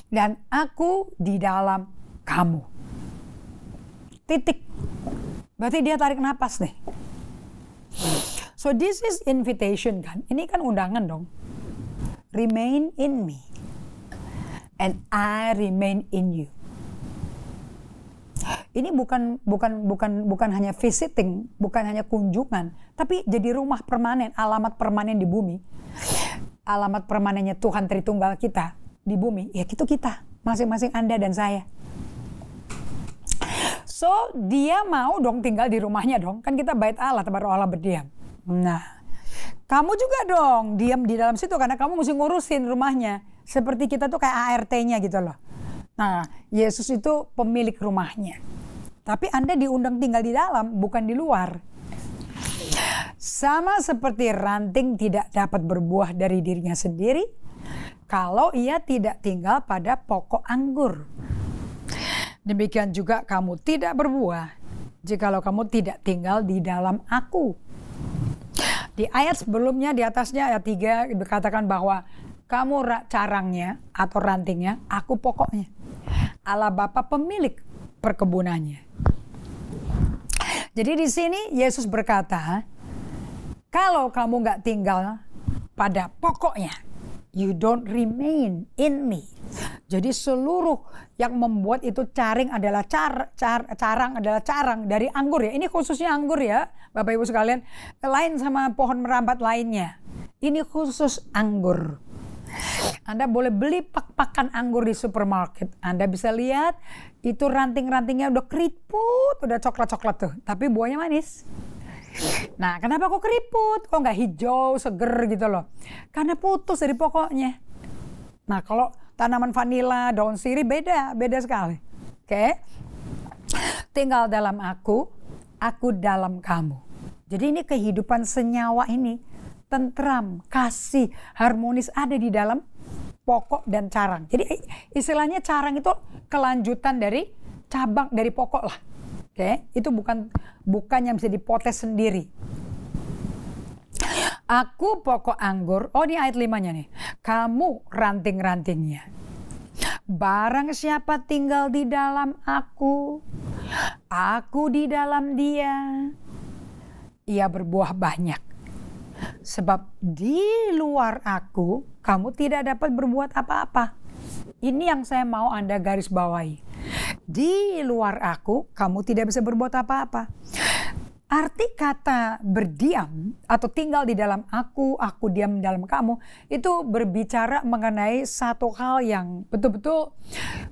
Dan aku di dalam kamu. Titik. Berarti dia tarik nafas deh. So this is invitation kan. Ini kan undangan dong. Remain in me. And I remain in you. Ini bukan bukan bukan bukan hanya visiting, bukan hanya kunjungan, tapi jadi rumah permanen, alamat permanen di bumi. Alamat permanennya Tuhan Tritunggal kita di bumi, ya itu kita, masing-masing Anda dan saya. So dia mau dong tinggal di rumahnya dong. Kan kita bait Allah, tempat Allah berdiam. Nah, kamu juga dong diam di dalam situ karena kamu mesti ngurusin rumahnya. Seperti kita tuh kayak ART-nya gitu loh. Nah, Yesus itu pemilik rumahnya. Tapi Anda diundang tinggal di dalam, bukan di luar. Sama seperti ranting tidak dapat berbuah dari dirinya sendiri, kalau ia tidak tinggal pada pokok anggur Demikian juga kamu tidak berbuah jikalau kamu tidak tinggal di dalam aku. Di ayat sebelumnya di atasnya ayat 3 dikatakan bahwa kamu carangnya atau rantingnya, aku pokoknya. Allah Bapa pemilik perkebunannya. Jadi di sini Yesus berkata, kalau kamu nggak tinggal pada pokoknya, you don't remain in me. Jadi seluruh yang membuat itu caring adalah car, car carang adalah carang dari anggur ya. Ini khususnya anggur ya, Bapak Ibu sekalian. Lain sama pohon merambat lainnya. Ini khusus anggur. Anda boleh beli pak-pakan anggur di supermarket. Anda bisa lihat itu ranting-rantingnya udah keriput, udah coklat-coklat tuh. Tapi buahnya manis. Nah, kenapa kok keriput? Kok nggak hijau, seger gitu loh? Karena putus dari pokoknya. Nah, kalau tanaman vanila, daun sirih beda, beda sekali. Oke? Okay? Tinggal dalam aku, aku dalam kamu. Jadi ini kehidupan senyawa ini tentram, kasih, harmonis ada di dalam pokok dan carang. Jadi istilahnya carang itu kelanjutan dari cabang dari pokok lah okay? itu bukan bukan yang bisa dipotes sendiri. Aku pokok anggur, oh ini ayat limanya nih, kamu ranting-rantingnya. Barang siapa tinggal di dalam aku, aku di dalam dia, ia berbuah banyak. Sebab di luar aku, kamu tidak dapat berbuat apa-apa. Ini yang saya mau Anda garis bawahi di luar aku kamu tidak bisa berbuat apa-apa. Arti kata berdiam atau tinggal di dalam aku, aku diam di dalam kamu, itu berbicara mengenai satu hal yang betul-betul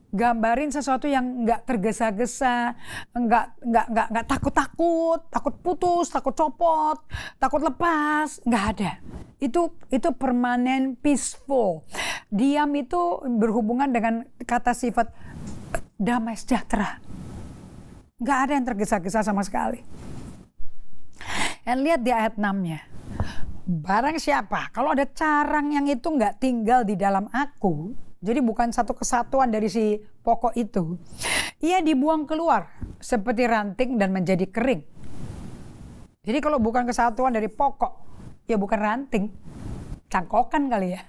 gambarin sesuatu yang nggak tergesa-gesa, nggak nggak nggak nggak takut-takut, takut putus, takut copot, takut lepas, nggak ada. Itu itu permanen peaceful. Diam itu berhubungan dengan kata sifat damai sejahtera. Nggak ada yang tergesa-gesa sama sekali. Dan lihat di ayat 6-nya. Barang siapa, kalau ada carang yang itu nggak tinggal di dalam aku, jadi bukan satu kesatuan dari si pokok itu, ia dibuang keluar seperti ranting dan menjadi kering. Jadi kalau bukan kesatuan dari pokok, ya bukan ranting, cangkokan kali ya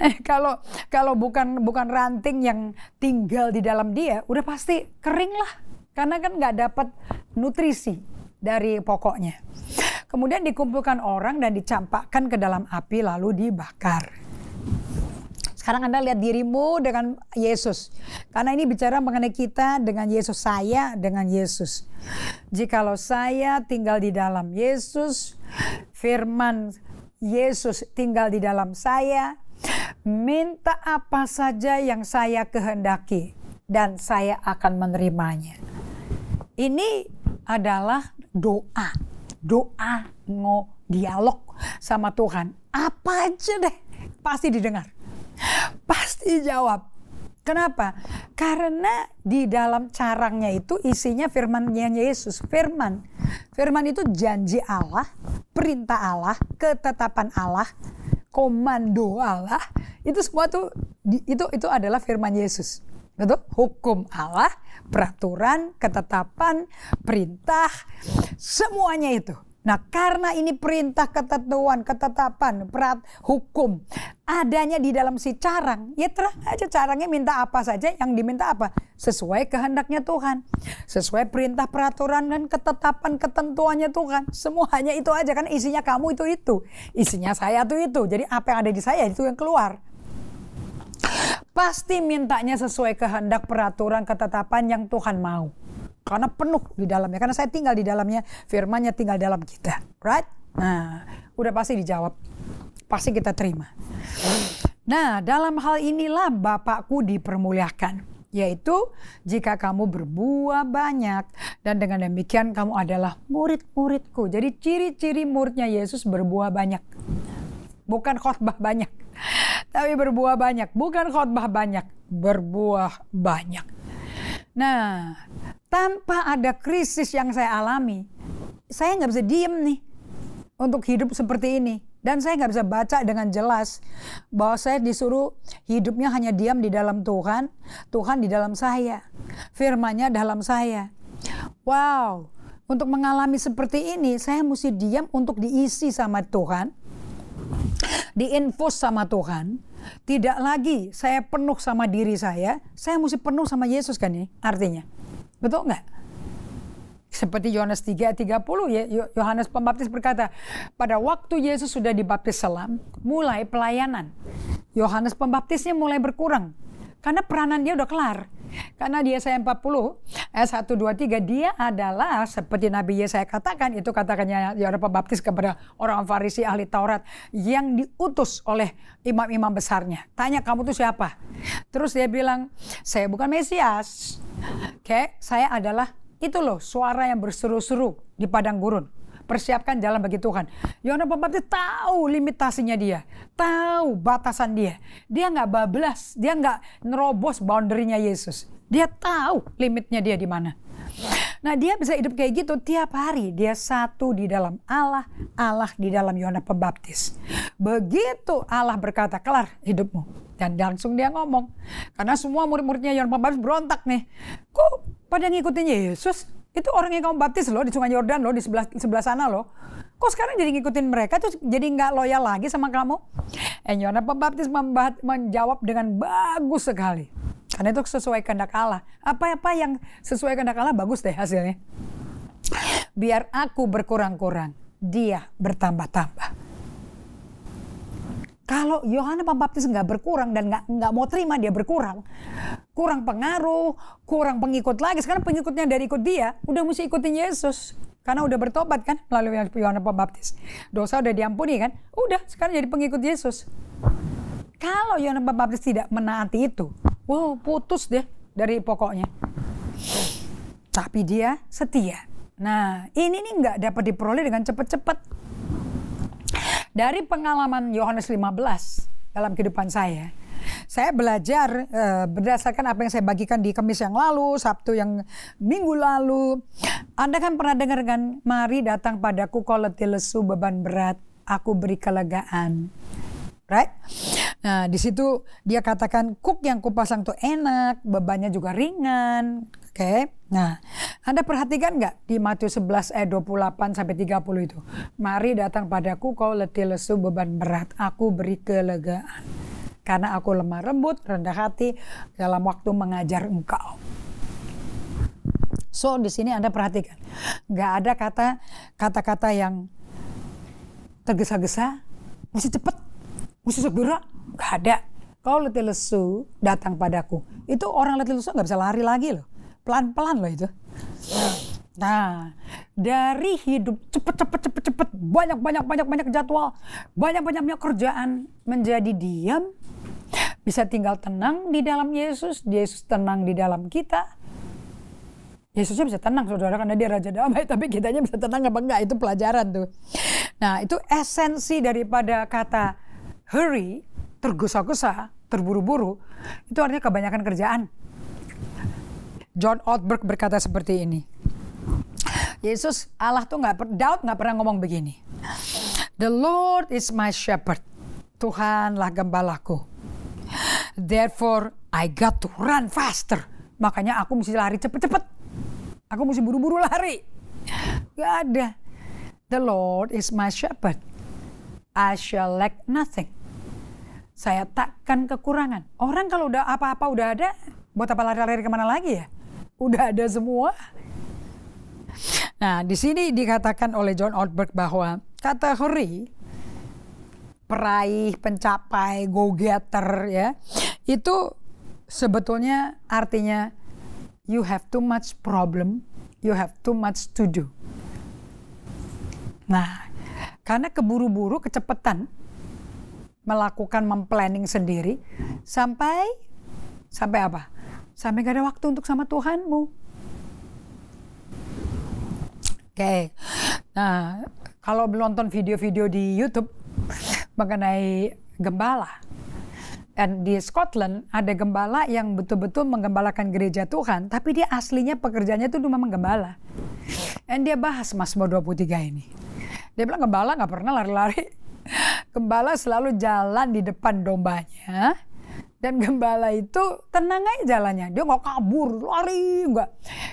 eh, kalau kalau bukan bukan ranting yang tinggal di dalam dia, udah pasti kering lah. Karena kan nggak dapat nutrisi dari pokoknya. Kemudian dikumpulkan orang dan dicampakkan ke dalam api lalu dibakar. Sekarang Anda lihat dirimu dengan Yesus. Karena ini bicara mengenai kita dengan Yesus, saya dengan Yesus. Jikalau saya tinggal di dalam Yesus, firman Yesus tinggal di dalam saya. Minta apa saja yang saya kehendaki dan saya akan menerimanya. Ini adalah doa. Doa ngo dialog sama Tuhan. Apa aja deh pasti didengar. Pasti jawab. Kenapa? Karena di dalam carangnya itu isinya firmannya Yesus, firman. Firman itu janji Allah, perintah Allah, ketetapan Allah, komando Allah. Itu semua tuh itu itu adalah firman Yesus. Betul? Hukum Allah, peraturan, ketetapan, perintah, semuanya itu. Nah, karena ini perintah ketentuan, ketetapan, berat hukum adanya di dalam si carang, ya terang aja carangnya minta apa saja, yang diminta apa sesuai kehendaknya Tuhan, sesuai perintah peraturan dan ketetapan ketentuannya Tuhan. semuanya itu aja kan isinya kamu itu itu, isinya saya itu itu. Jadi apa yang ada di saya itu yang keluar. Pasti mintanya sesuai kehendak peraturan ketetapan yang Tuhan mau karena penuh di dalamnya karena saya tinggal di dalamnya firmannya tinggal dalam kita right nah udah pasti dijawab pasti kita terima nah dalam hal inilah Bapakku dipermuliakan yaitu jika kamu berbuah banyak dan dengan demikian kamu adalah murid-muridku jadi ciri-ciri muridnya Yesus berbuah banyak bukan khotbah banyak tapi berbuah banyak bukan khotbah banyak berbuah banyak Nah, tanpa ada krisis yang saya alami, saya nggak bisa diem nih untuk hidup seperti ini. Dan saya nggak bisa baca dengan jelas bahwa saya disuruh hidupnya hanya diam di dalam Tuhan, Tuhan di dalam saya, Firmanya dalam saya. Wow, untuk mengalami seperti ini saya mesti diam untuk diisi sama Tuhan, diinfus sama Tuhan, tidak lagi saya penuh sama diri saya, saya mesti penuh sama Yesus kan ini artinya. Betul nggak? Seperti Yohanes 3:30 ya Yohanes Pembaptis berkata, "Pada waktu Yesus sudah dibaptis selam, mulai pelayanan. Yohanes Pembaptisnya mulai berkurang. Karena peranan dia udah kelar. Karena di Yesaya 40 ayat 1 2 3 dia adalah seperti Nabi Yesaya katakan itu katakannya Yohanes Pembaptis kepada orang Farisi ahli Taurat yang diutus oleh imam-imam besarnya. Tanya kamu tuh siapa? Terus dia bilang, "Saya bukan Mesias. Oke, okay? saya adalah itu loh suara yang berseru-seru di padang gurun." Persiapkan jalan bagi Tuhan. Yohanes Pembaptis tahu limitasinya dia. Tahu batasan dia. Dia nggak bablas. Dia nggak nerobos boundary-nya Yesus. Dia tahu limitnya dia di mana. Nah dia bisa hidup kayak gitu tiap hari. Dia satu di dalam Allah, Allah di dalam Yohanes Pembaptis. Begitu Allah berkata, kelar hidupmu. Dan langsung dia ngomong. Karena semua murid-muridnya Yohanes Pembaptis berontak nih. Kok pada ngikutin Yesus? Itu orang yang kamu baptis loh di Sungai Yordan loh di sebelah sebelah sana loh. Kok sekarang jadi ngikutin mereka tuh jadi nggak loyal lagi sama kamu? Dan eh, Yohanes Pembaptis menjawab dengan bagus sekali. Karena itu sesuai kehendak Allah. Apa-apa yang sesuai kehendak Allah bagus deh hasilnya. Biar aku berkurang-kurang, dia bertambah-tambah kalau Yohanes Pembaptis nggak berkurang dan nggak nggak mau terima dia berkurang, kurang pengaruh, kurang pengikut lagi. Sekarang pengikutnya dari ikut dia, udah mesti ikutin Yesus karena udah bertobat kan melalui Yohanes Pembaptis. Dosa udah diampuni kan, udah sekarang jadi pengikut Yesus. Kalau Yohanes Pembaptis tidak menaati itu, wow putus deh dari pokoknya. Tapi dia setia. Nah ini nih nggak dapat diperoleh dengan cepat-cepat dari pengalaman Yohanes 15 dalam kehidupan saya, saya belajar uh, berdasarkan apa yang saya bagikan di Kamis yang lalu, Sabtu yang minggu lalu. Anda kan pernah dengar kan, mari datang padaku kalau letih lesu beban berat, aku beri kelegaan. Right? Nah, di situ dia katakan kuk yang kupasang tuh enak, bebannya juga ringan. Oke. Okay? Nah, anda perhatikan nggak di Matius 11 ayat 28 sampai 30 itu? Mari datang padaku kau letih lesu beban berat, aku beri kelegaan. Karena aku lemah lembut, rendah hati dalam waktu mengajar engkau. So di sini Anda perhatikan, nggak ada kata kata-kata yang tergesa-gesa, mesti cepat, mesti segera, nggak ada. Kau letih lesu datang padaku. Itu orang letih lesu nggak bisa lari lagi loh. Pelan-pelan loh itu. Nah, dari hidup cepet cepet cepet cepet banyak banyak banyak banyak jadwal, banyak banyak banyak kerjaan menjadi diam, bisa tinggal tenang di dalam Yesus, Yesus tenang di dalam kita. Yesusnya bisa tenang saudara karena dia raja damai tapi kitanya bisa tenang apa enggak itu pelajaran tuh. Nah itu esensi daripada kata hurry tergesa-gesa terburu-buru itu artinya kebanyakan kerjaan. John Ortberg berkata seperti ini. Yesus Allah tuh nggak Daud nggak pernah ngomong begini. The Lord is my shepherd. Tuhanlah gembalaku. Therefore I got to run faster. Makanya aku mesti lari cepet-cepet. Aku mesti buru-buru lari. Gak ada. The Lord is my shepherd. I shall lack nothing. Saya takkan kekurangan. Orang kalau udah apa-apa udah ada, buat apa lari-lari kemana lagi ya? udah ada semua. Nah, di sini dikatakan oleh John Ortberg bahwa kategori peraih, pencapai, go getter ya, itu sebetulnya artinya you have too much problem, you have too much to do. Nah, karena keburu-buru, kecepatan melakukan memplanning sendiri sampai sampai apa? sampai gak ada waktu untuk sama Tuhanmu. Oke, okay. nah kalau belum nonton video-video di YouTube mengenai gembala, dan di Scotland ada gembala yang betul-betul menggembalakan gereja Tuhan, tapi dia aslinya pekerjaannya itu cuma menggembala. Dan dia bahas Mas Mazmur 23 ini. Dia bilang gembala nggak pernah lari-lari. Gembala selalu jalan di depan dombanya dan gembala itu tenang aja jalannya. Dia nggak kabur, lari nggak.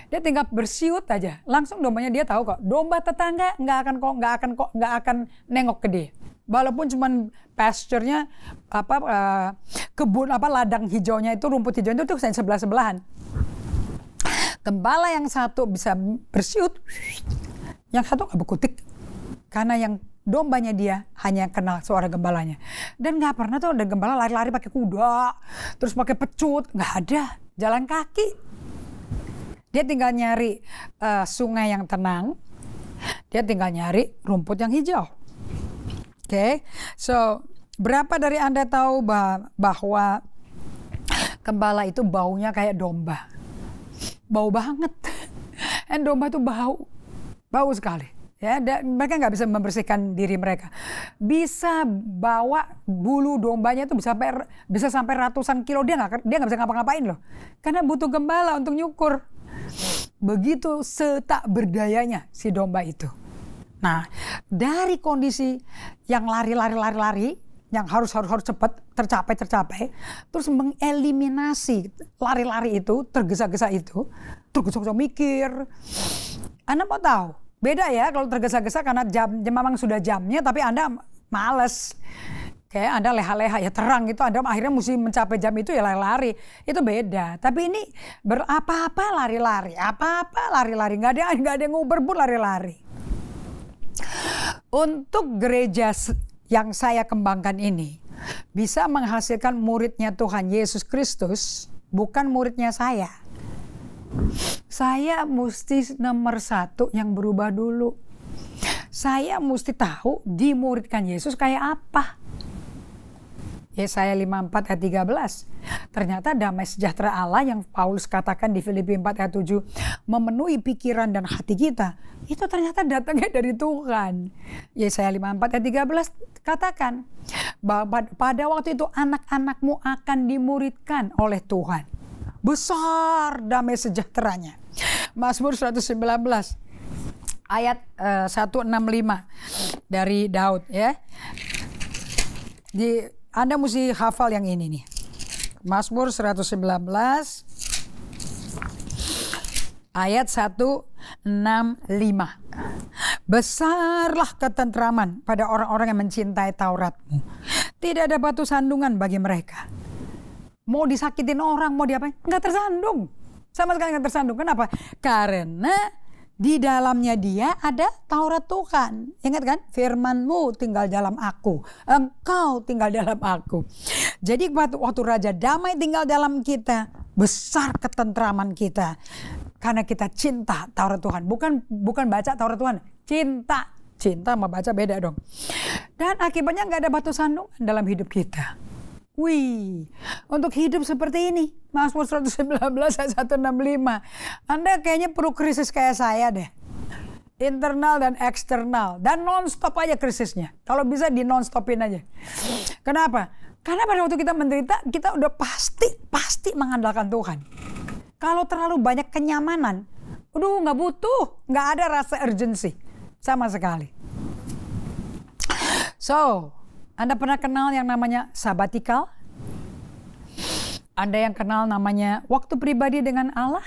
Dia tinggal bersiut aja. Langsung dombanya dia tahu kok. Domba tetangga nggak akan kok nggak akan kok nggak akan nengok ke dia. Walaupun cuman pasturnya apa uh, kebun apa ladang hijaunya itu rumput hijau itu tuh sebelah sebelahan. Gembala yang satu bisa bersiut, yang satu nggak berkutik. Karena yang dombanya dia hanya kenal suara gembalanya. Dan nggak pernah tuh ada gembala lari-lari pakai kuda, terus pakai pecut, nggak ada. Jalan kaki. Dia tinggal nyari uh, sungai yang tenang. Dia tinggal nyari rumput yang hijau. Oke, okay? so berapa dari anda tahu bah bahwa gembala itu baunya kayak domba, bau banget. Dan domba itu bau, bau sekali ya da, mereka nggak bisa membersihkan diri mereka bisa bawa bulu dombanya itu bisa sampai bisa sampai ratusan kilo dia nggak dia nggak bisa ngapa-ngapain loh karena butuh gembala untuk nyukur begitu setak berdayanya si domba itu nah dari kondisi yang lari-lari lari-lari yang harus harus harus cepat tercapai tercapai terus mengeliminasi lari-lari itu tergesa-gesa itu tergesa-gesa mikir anda mau tahu Beda ya kalau tergesa-gesa karena jam, jam memang sudah jamnya tapi Anda males. Kayak Anda leha-leha ya terang gitu Anda akhirnya mesti mencapai jam itu ya lari-lari. Itu beda. Tapi ini berapa-apa lari-lari, apa-apa lari-lari. Nggak ada nggak ada yang pun lari-lari. Untuk gereja yang saya kembangkan ini bisa menghasilkan muridnya Tuhan Yesus Kristus, bukan muridnya saya. Saya mesti nomor satu yang berubah dulu. Saya mesti tahu dimuridkan Yesus kayak apa. Yesaya 54 ayat 13. Ternyata damai sejahtera Allah yang Paulus katakan di Filipi 4 ayat 7 memenuhi pikiran dan hati kita. Itu ternyata datangnya dari Tuhan. Yesaya 54 ayat 13 katakan bahwa pada waktu itu anak-anakmu akan dimuridkan oleh Tuhan besar damai sejahteranya. Mazmur 119 ayat uh, eh, 165 dari Daud ya. Di Anda mesti hafal yang ini nih. Mazmur 119 ayat 165. Besarlah ketentraman pada orang-orang yang mencintai Tauratmu. Tidak ada batu sandungan bagi mereka. Mau disakitin orang, mau diapain, nggak tersandung. Sama sekali nggak tersandung. Kenapa? Karena di dalamnya dia ada Taurat Tuhan. Ingat kan? Firmanmu tinggal dalam aku. Engkau tinggal dalam aku. Jadi waktu, waktu Raja Damai tinggal dalam kita, besar ketentraman kita. Karena kita cinta Taurat Tuhan. Bukan bukan baca Taurat Tuhan, cinta. Cinta sama baca beda dong. Dan akibatnya nggak ada batu sandung dalam hidup kita. Wih, untuk hidup seperti ini, Mazmur 119 ayat 165. Anda kayaknya perlu krisis kayak saya deh. Internal dan eksternal. Dan non-stop aja krisisnya. Kalau bisa di non-stopin aja. Kenapa? Karena pada waktu kita menderita, kita udah pasti, pasti mengandalkan Tuhan. Kalau terlalu banyak kenyamanan, aduh nggak butuh, nggak ada rasa urgensi. Sama sekali. So, anda pernah kenal yang namanya sabatikal? Anda yang kenal namanya waktu pribadi dengan Allah?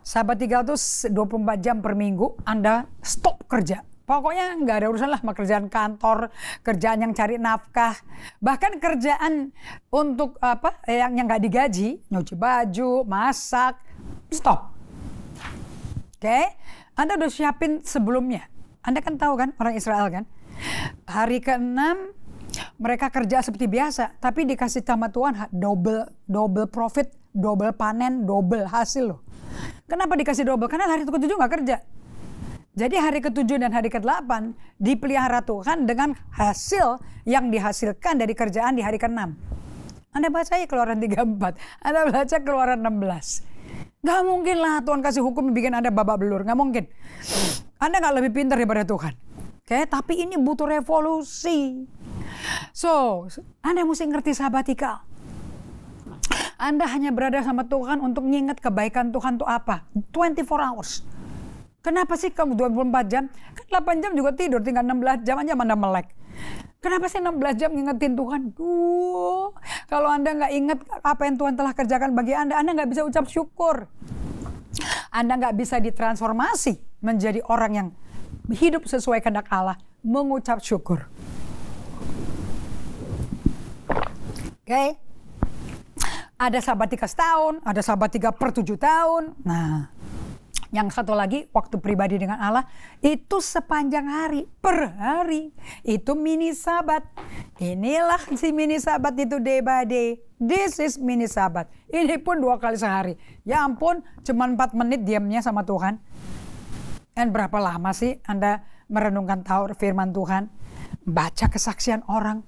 Sabatikal itu 24 jam per minggu Anda stop kerja. Pokoknya nggak ada urusan lah sama kerjaan kantor, kerjaan yang cari nafkah, bahkan kerjaan untuk apa eh, yang yang nggak digaji, nyuci baju, masak, stop. Oke, okay? Anda udah siapin sebelumnya. Anda kan tahu kan orang Israel kan? Hari ke-6 mereka kerja seperti biasa, tapi dikasih sama Tuhan double double profit, double panen, double hasil loh. Kenapa dikasih double? Karena hari ke-7 nggak kerja. Jadi hari ke-7 dan hari ke-8 dipelihara Tuhan dengan hasil yang dihasilkan dari kerjaan di hari ke-6. Anda baca ya keluaran 34, Anda baca keluaran 16. Gak mungkin lah Tuhan kasih hukum bikin Anda babak belur, gak mungkin. Anda gak lebih pintar daripada Tuhan. Oke, okay? tapi ini butuh revolusi. So, Anda mesti ngerti sabatikal. Anda hanya berada sama Tuhan untuk mengingat kebaikan Tuhan itu apa. 24 hours. Kenapa sih kamu 24 jam? Kan 8 jam juga tidur, tinggal 16 jam aja Anda melek. Kenapa sih 16 jam ngingetin Tuhan? Duh, kalau Anda nggak ingat apa yang Tuhan telah kerjakan bagi Anda, Anda nggak bisa ucap syukur. Anda nggak bisa ditransformasi menjadi orang yang hidup sesuai kehendak Allah, mengucap syukur. Oke. Okay. Ada sahabat tiga setahun, ada sahabat tiga per tujuh tahun. Nah, yang satu lagi waktu pribadi dengan Allah itu sepanjang hari per hari itu mini sahabat. Inilah si mini sahabat itu day by day. This is mini sahabat. Ini pun dua kali sehari. Ya ampun, cuma empat menit diamnya sama Tuhan. Dan berapa lama sih Anda merenungkan tahu firman Tuhan? Baca kesaksian orang,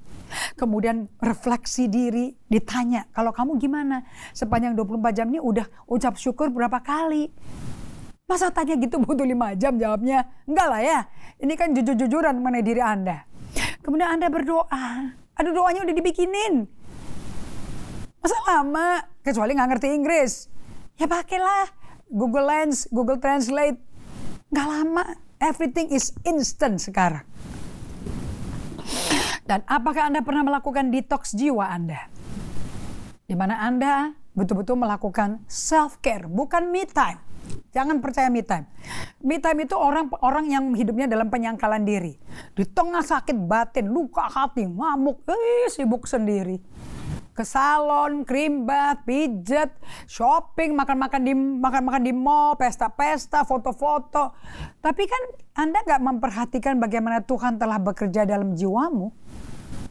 kemudian refleksi diri, ditanya, kalau kamu gimana? Sepanjang 24 jam ini udah ucap syukur berapa kali? Masa tanya gitu butuh 5 jam jawabnya? Enggak lah ya, ini kan jujur-jujuran mengenai diri Anda. Kemudian Anda berdoa, aduh doanya udah dibikinin. Masa lama? Kecuali nggak ngerti Inggris. Ya pakailah Google Lens, Google Translate, Gak lama, everything is instant sekarang. Dan apakah Anda pernah melakukan detox jiwa Anda? Di mana Anda betul-betul melakukan self care, bukan me time. Jangan percaya me time. Me time itu orang orang yang hidupnya dalam penyangkalan diri. Di tengah sakit batin, luka hati, ngamuk, eh, sibuk sendiri ke salon, krim bath, pijet, shopping, makan-makan di makan-makan di mall, pesta-pesta, foto-foto. Tapi kan Anda nggak memperhatikan bagaimana Tuhan telah bekerja dalam jiwamu.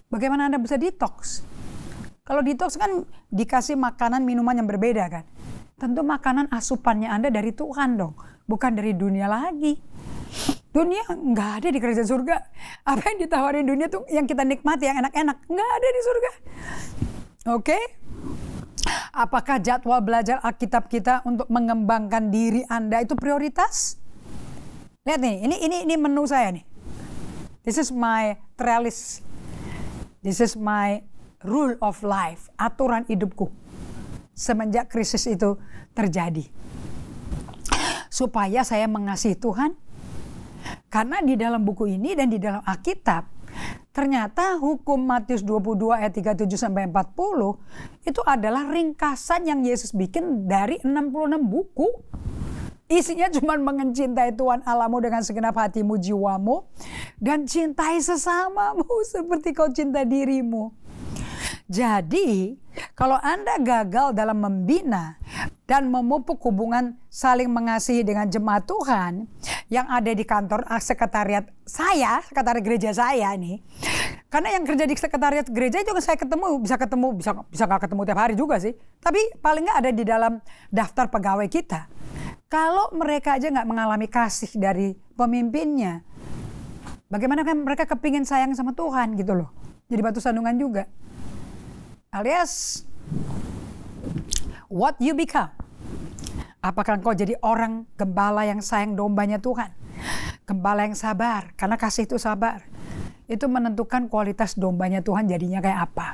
Bagaimana Anda bisa detox? Kalau detox kan dikasih makanan minuman yang berbeda kan. Tentu makanan asupannya Anda dari Tuhan dong, bukan dari dunia lagi dunia nggak ada di kerajaan surga. Apa yang ditawarin dunia tuh yang kita nikmati yang enak-enak nggak ada di surga. Oke? Okay? Apakah jadwal belajar Alkitab kita untuk mengembangkan diri Anda itu prioritas? Lihat nih, ini ini ini menu saya nih. This is my trellis. This is my rule of life, aturan hidupku. Semenjak krisis itu terjadi. Supaya saya mengasihi Tuhan. Karena di dalam buku ini dan di dalam Alkitab Ternyata hukum Matius 22 ayat 37 sampai 40 itu adalah ringkasan yang Yesus bikin dari 66 buku. Isinya cuma mengencintai Tuhan Allahmu dengan segenap hatimu, jiwamu, dan cintai sesamamu seperti kau cinta dirimu. Jadi, kalau Anda gagal dalam membina dan memupuk hubungan saling mengasihi dengan jemaat Tuhan yang ada di kantor sekretariat saya, sekretariat gereja saya ini, Karena yang kerja di sekretariat gereja juga saya ketemu, bisa ketemu, bisa bisa nggak ketemu tiap hari juga sih. Tapi paling nggak ada di dalam daftar pegawai kita. Kalau mereka aja nggak mengalami kasih dari pemimpinnya, bagaimana kan mereka kepingin sayang sama Tuhan gitu loh. Jadi batu sandungan juga alias what you become. Apakah engkau jadi orang gembala yang sayang dombanya Tuhan? Gembala yang sabar, karena kasih itu sabar. Itu menentukan kualitas dombanya Tuhan jadinya kayak apa.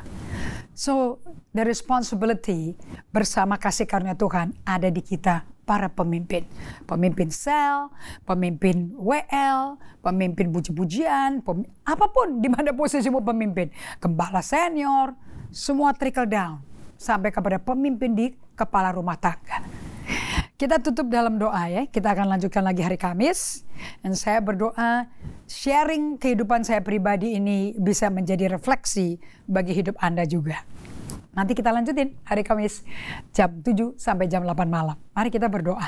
So, the responsibility bersama kasih karunia Tuhan ada di kita para pemimpin. Pemimpin sel, pemimpin WL, pemimpin puji-pujian, pem, apapun di mana posisimu pemimpin. Gembala senior, semua trickle down sampai kepada pemimpin di kepala rumah tangga. Kita tutup dalam doa ya. Kita akan lanjutkan lagi hari Kamis. Dan saya berdoa sharing kehidupan saya pribadi ini bisa menjadi refleksi bagi hidup Anda juga. Nanti kita lanjutin hari Kamis jam 7 sampai jam 8 malam. Mari kita berdoa.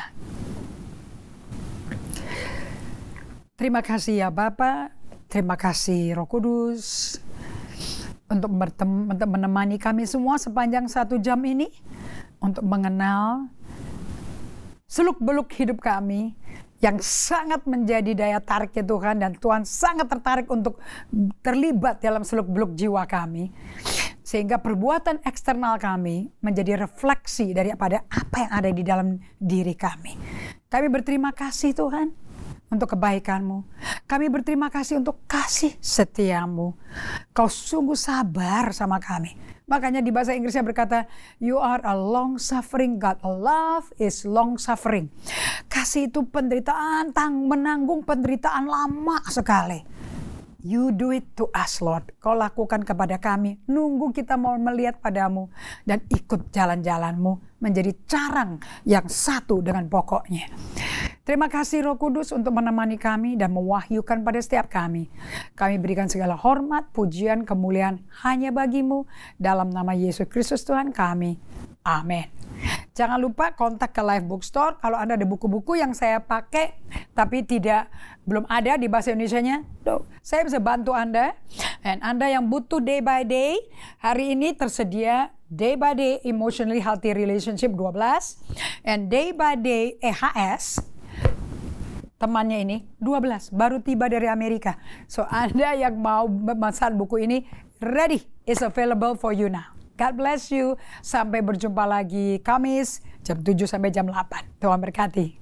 Terima kasih ya Bapak, terima kasih Roh Kudus, untuk menemani kami semua sepanjang satu jam ini untuk mengenal seluk-beluk hidup kami yang sangat menjadi daya tarik ya Tuhan dan Tuhan sangat tertarik untuk terlibat dalam seluk-beluk jiwa kami sehingga perbuatan eksternal kami menjadi refleksi daripada apa yang ada di dalam diri kami. Kami berterima kasih Tuhan untuk kebaikanmu. Kami berterima kasih untuk kasih setiamu. Kau sungguh sabar sama kami. Makanya di bahasa Inggrisnya berkata, you are a long suffering God. Love is long suffering. Kasih itu penderitaan, tang menanggung penderitaan lama sekali. You do it to us, Lord. Kau lakukan kepada kami. Nunggu kita mau melihat padamu dan ikut jalan-jalanmu menjadi carang yang satu dengan pokoknya. Terima kasih Roh Kudus untuk menemani kami dan mewahyukan pada setiap kami. Kami berikan segala hormat, pujian, kemuliaan hanya bagimu dalam nama Yesus Kristus Tuhan kami. Amin. Jangan lupa kontak ke Live Bookstore kalau Anda ada buku-buku yang saya pakai tapi tidak belum ada di bahasa Indonesia nya, Saya bisa bantu Anda. Dan Anda yang butuh day by day, hari ini tersedia Day by Day Emotionally Healthy Relationship 12 and Day by Day EHS temannya ini 12 baru tiba dari Amerika. So Anda yang mau memesan buku ini ready is available for you now. God bless you. Sampai berjumpa lagi Kamis jam 7 sampai jam 8. Tuhan berkati.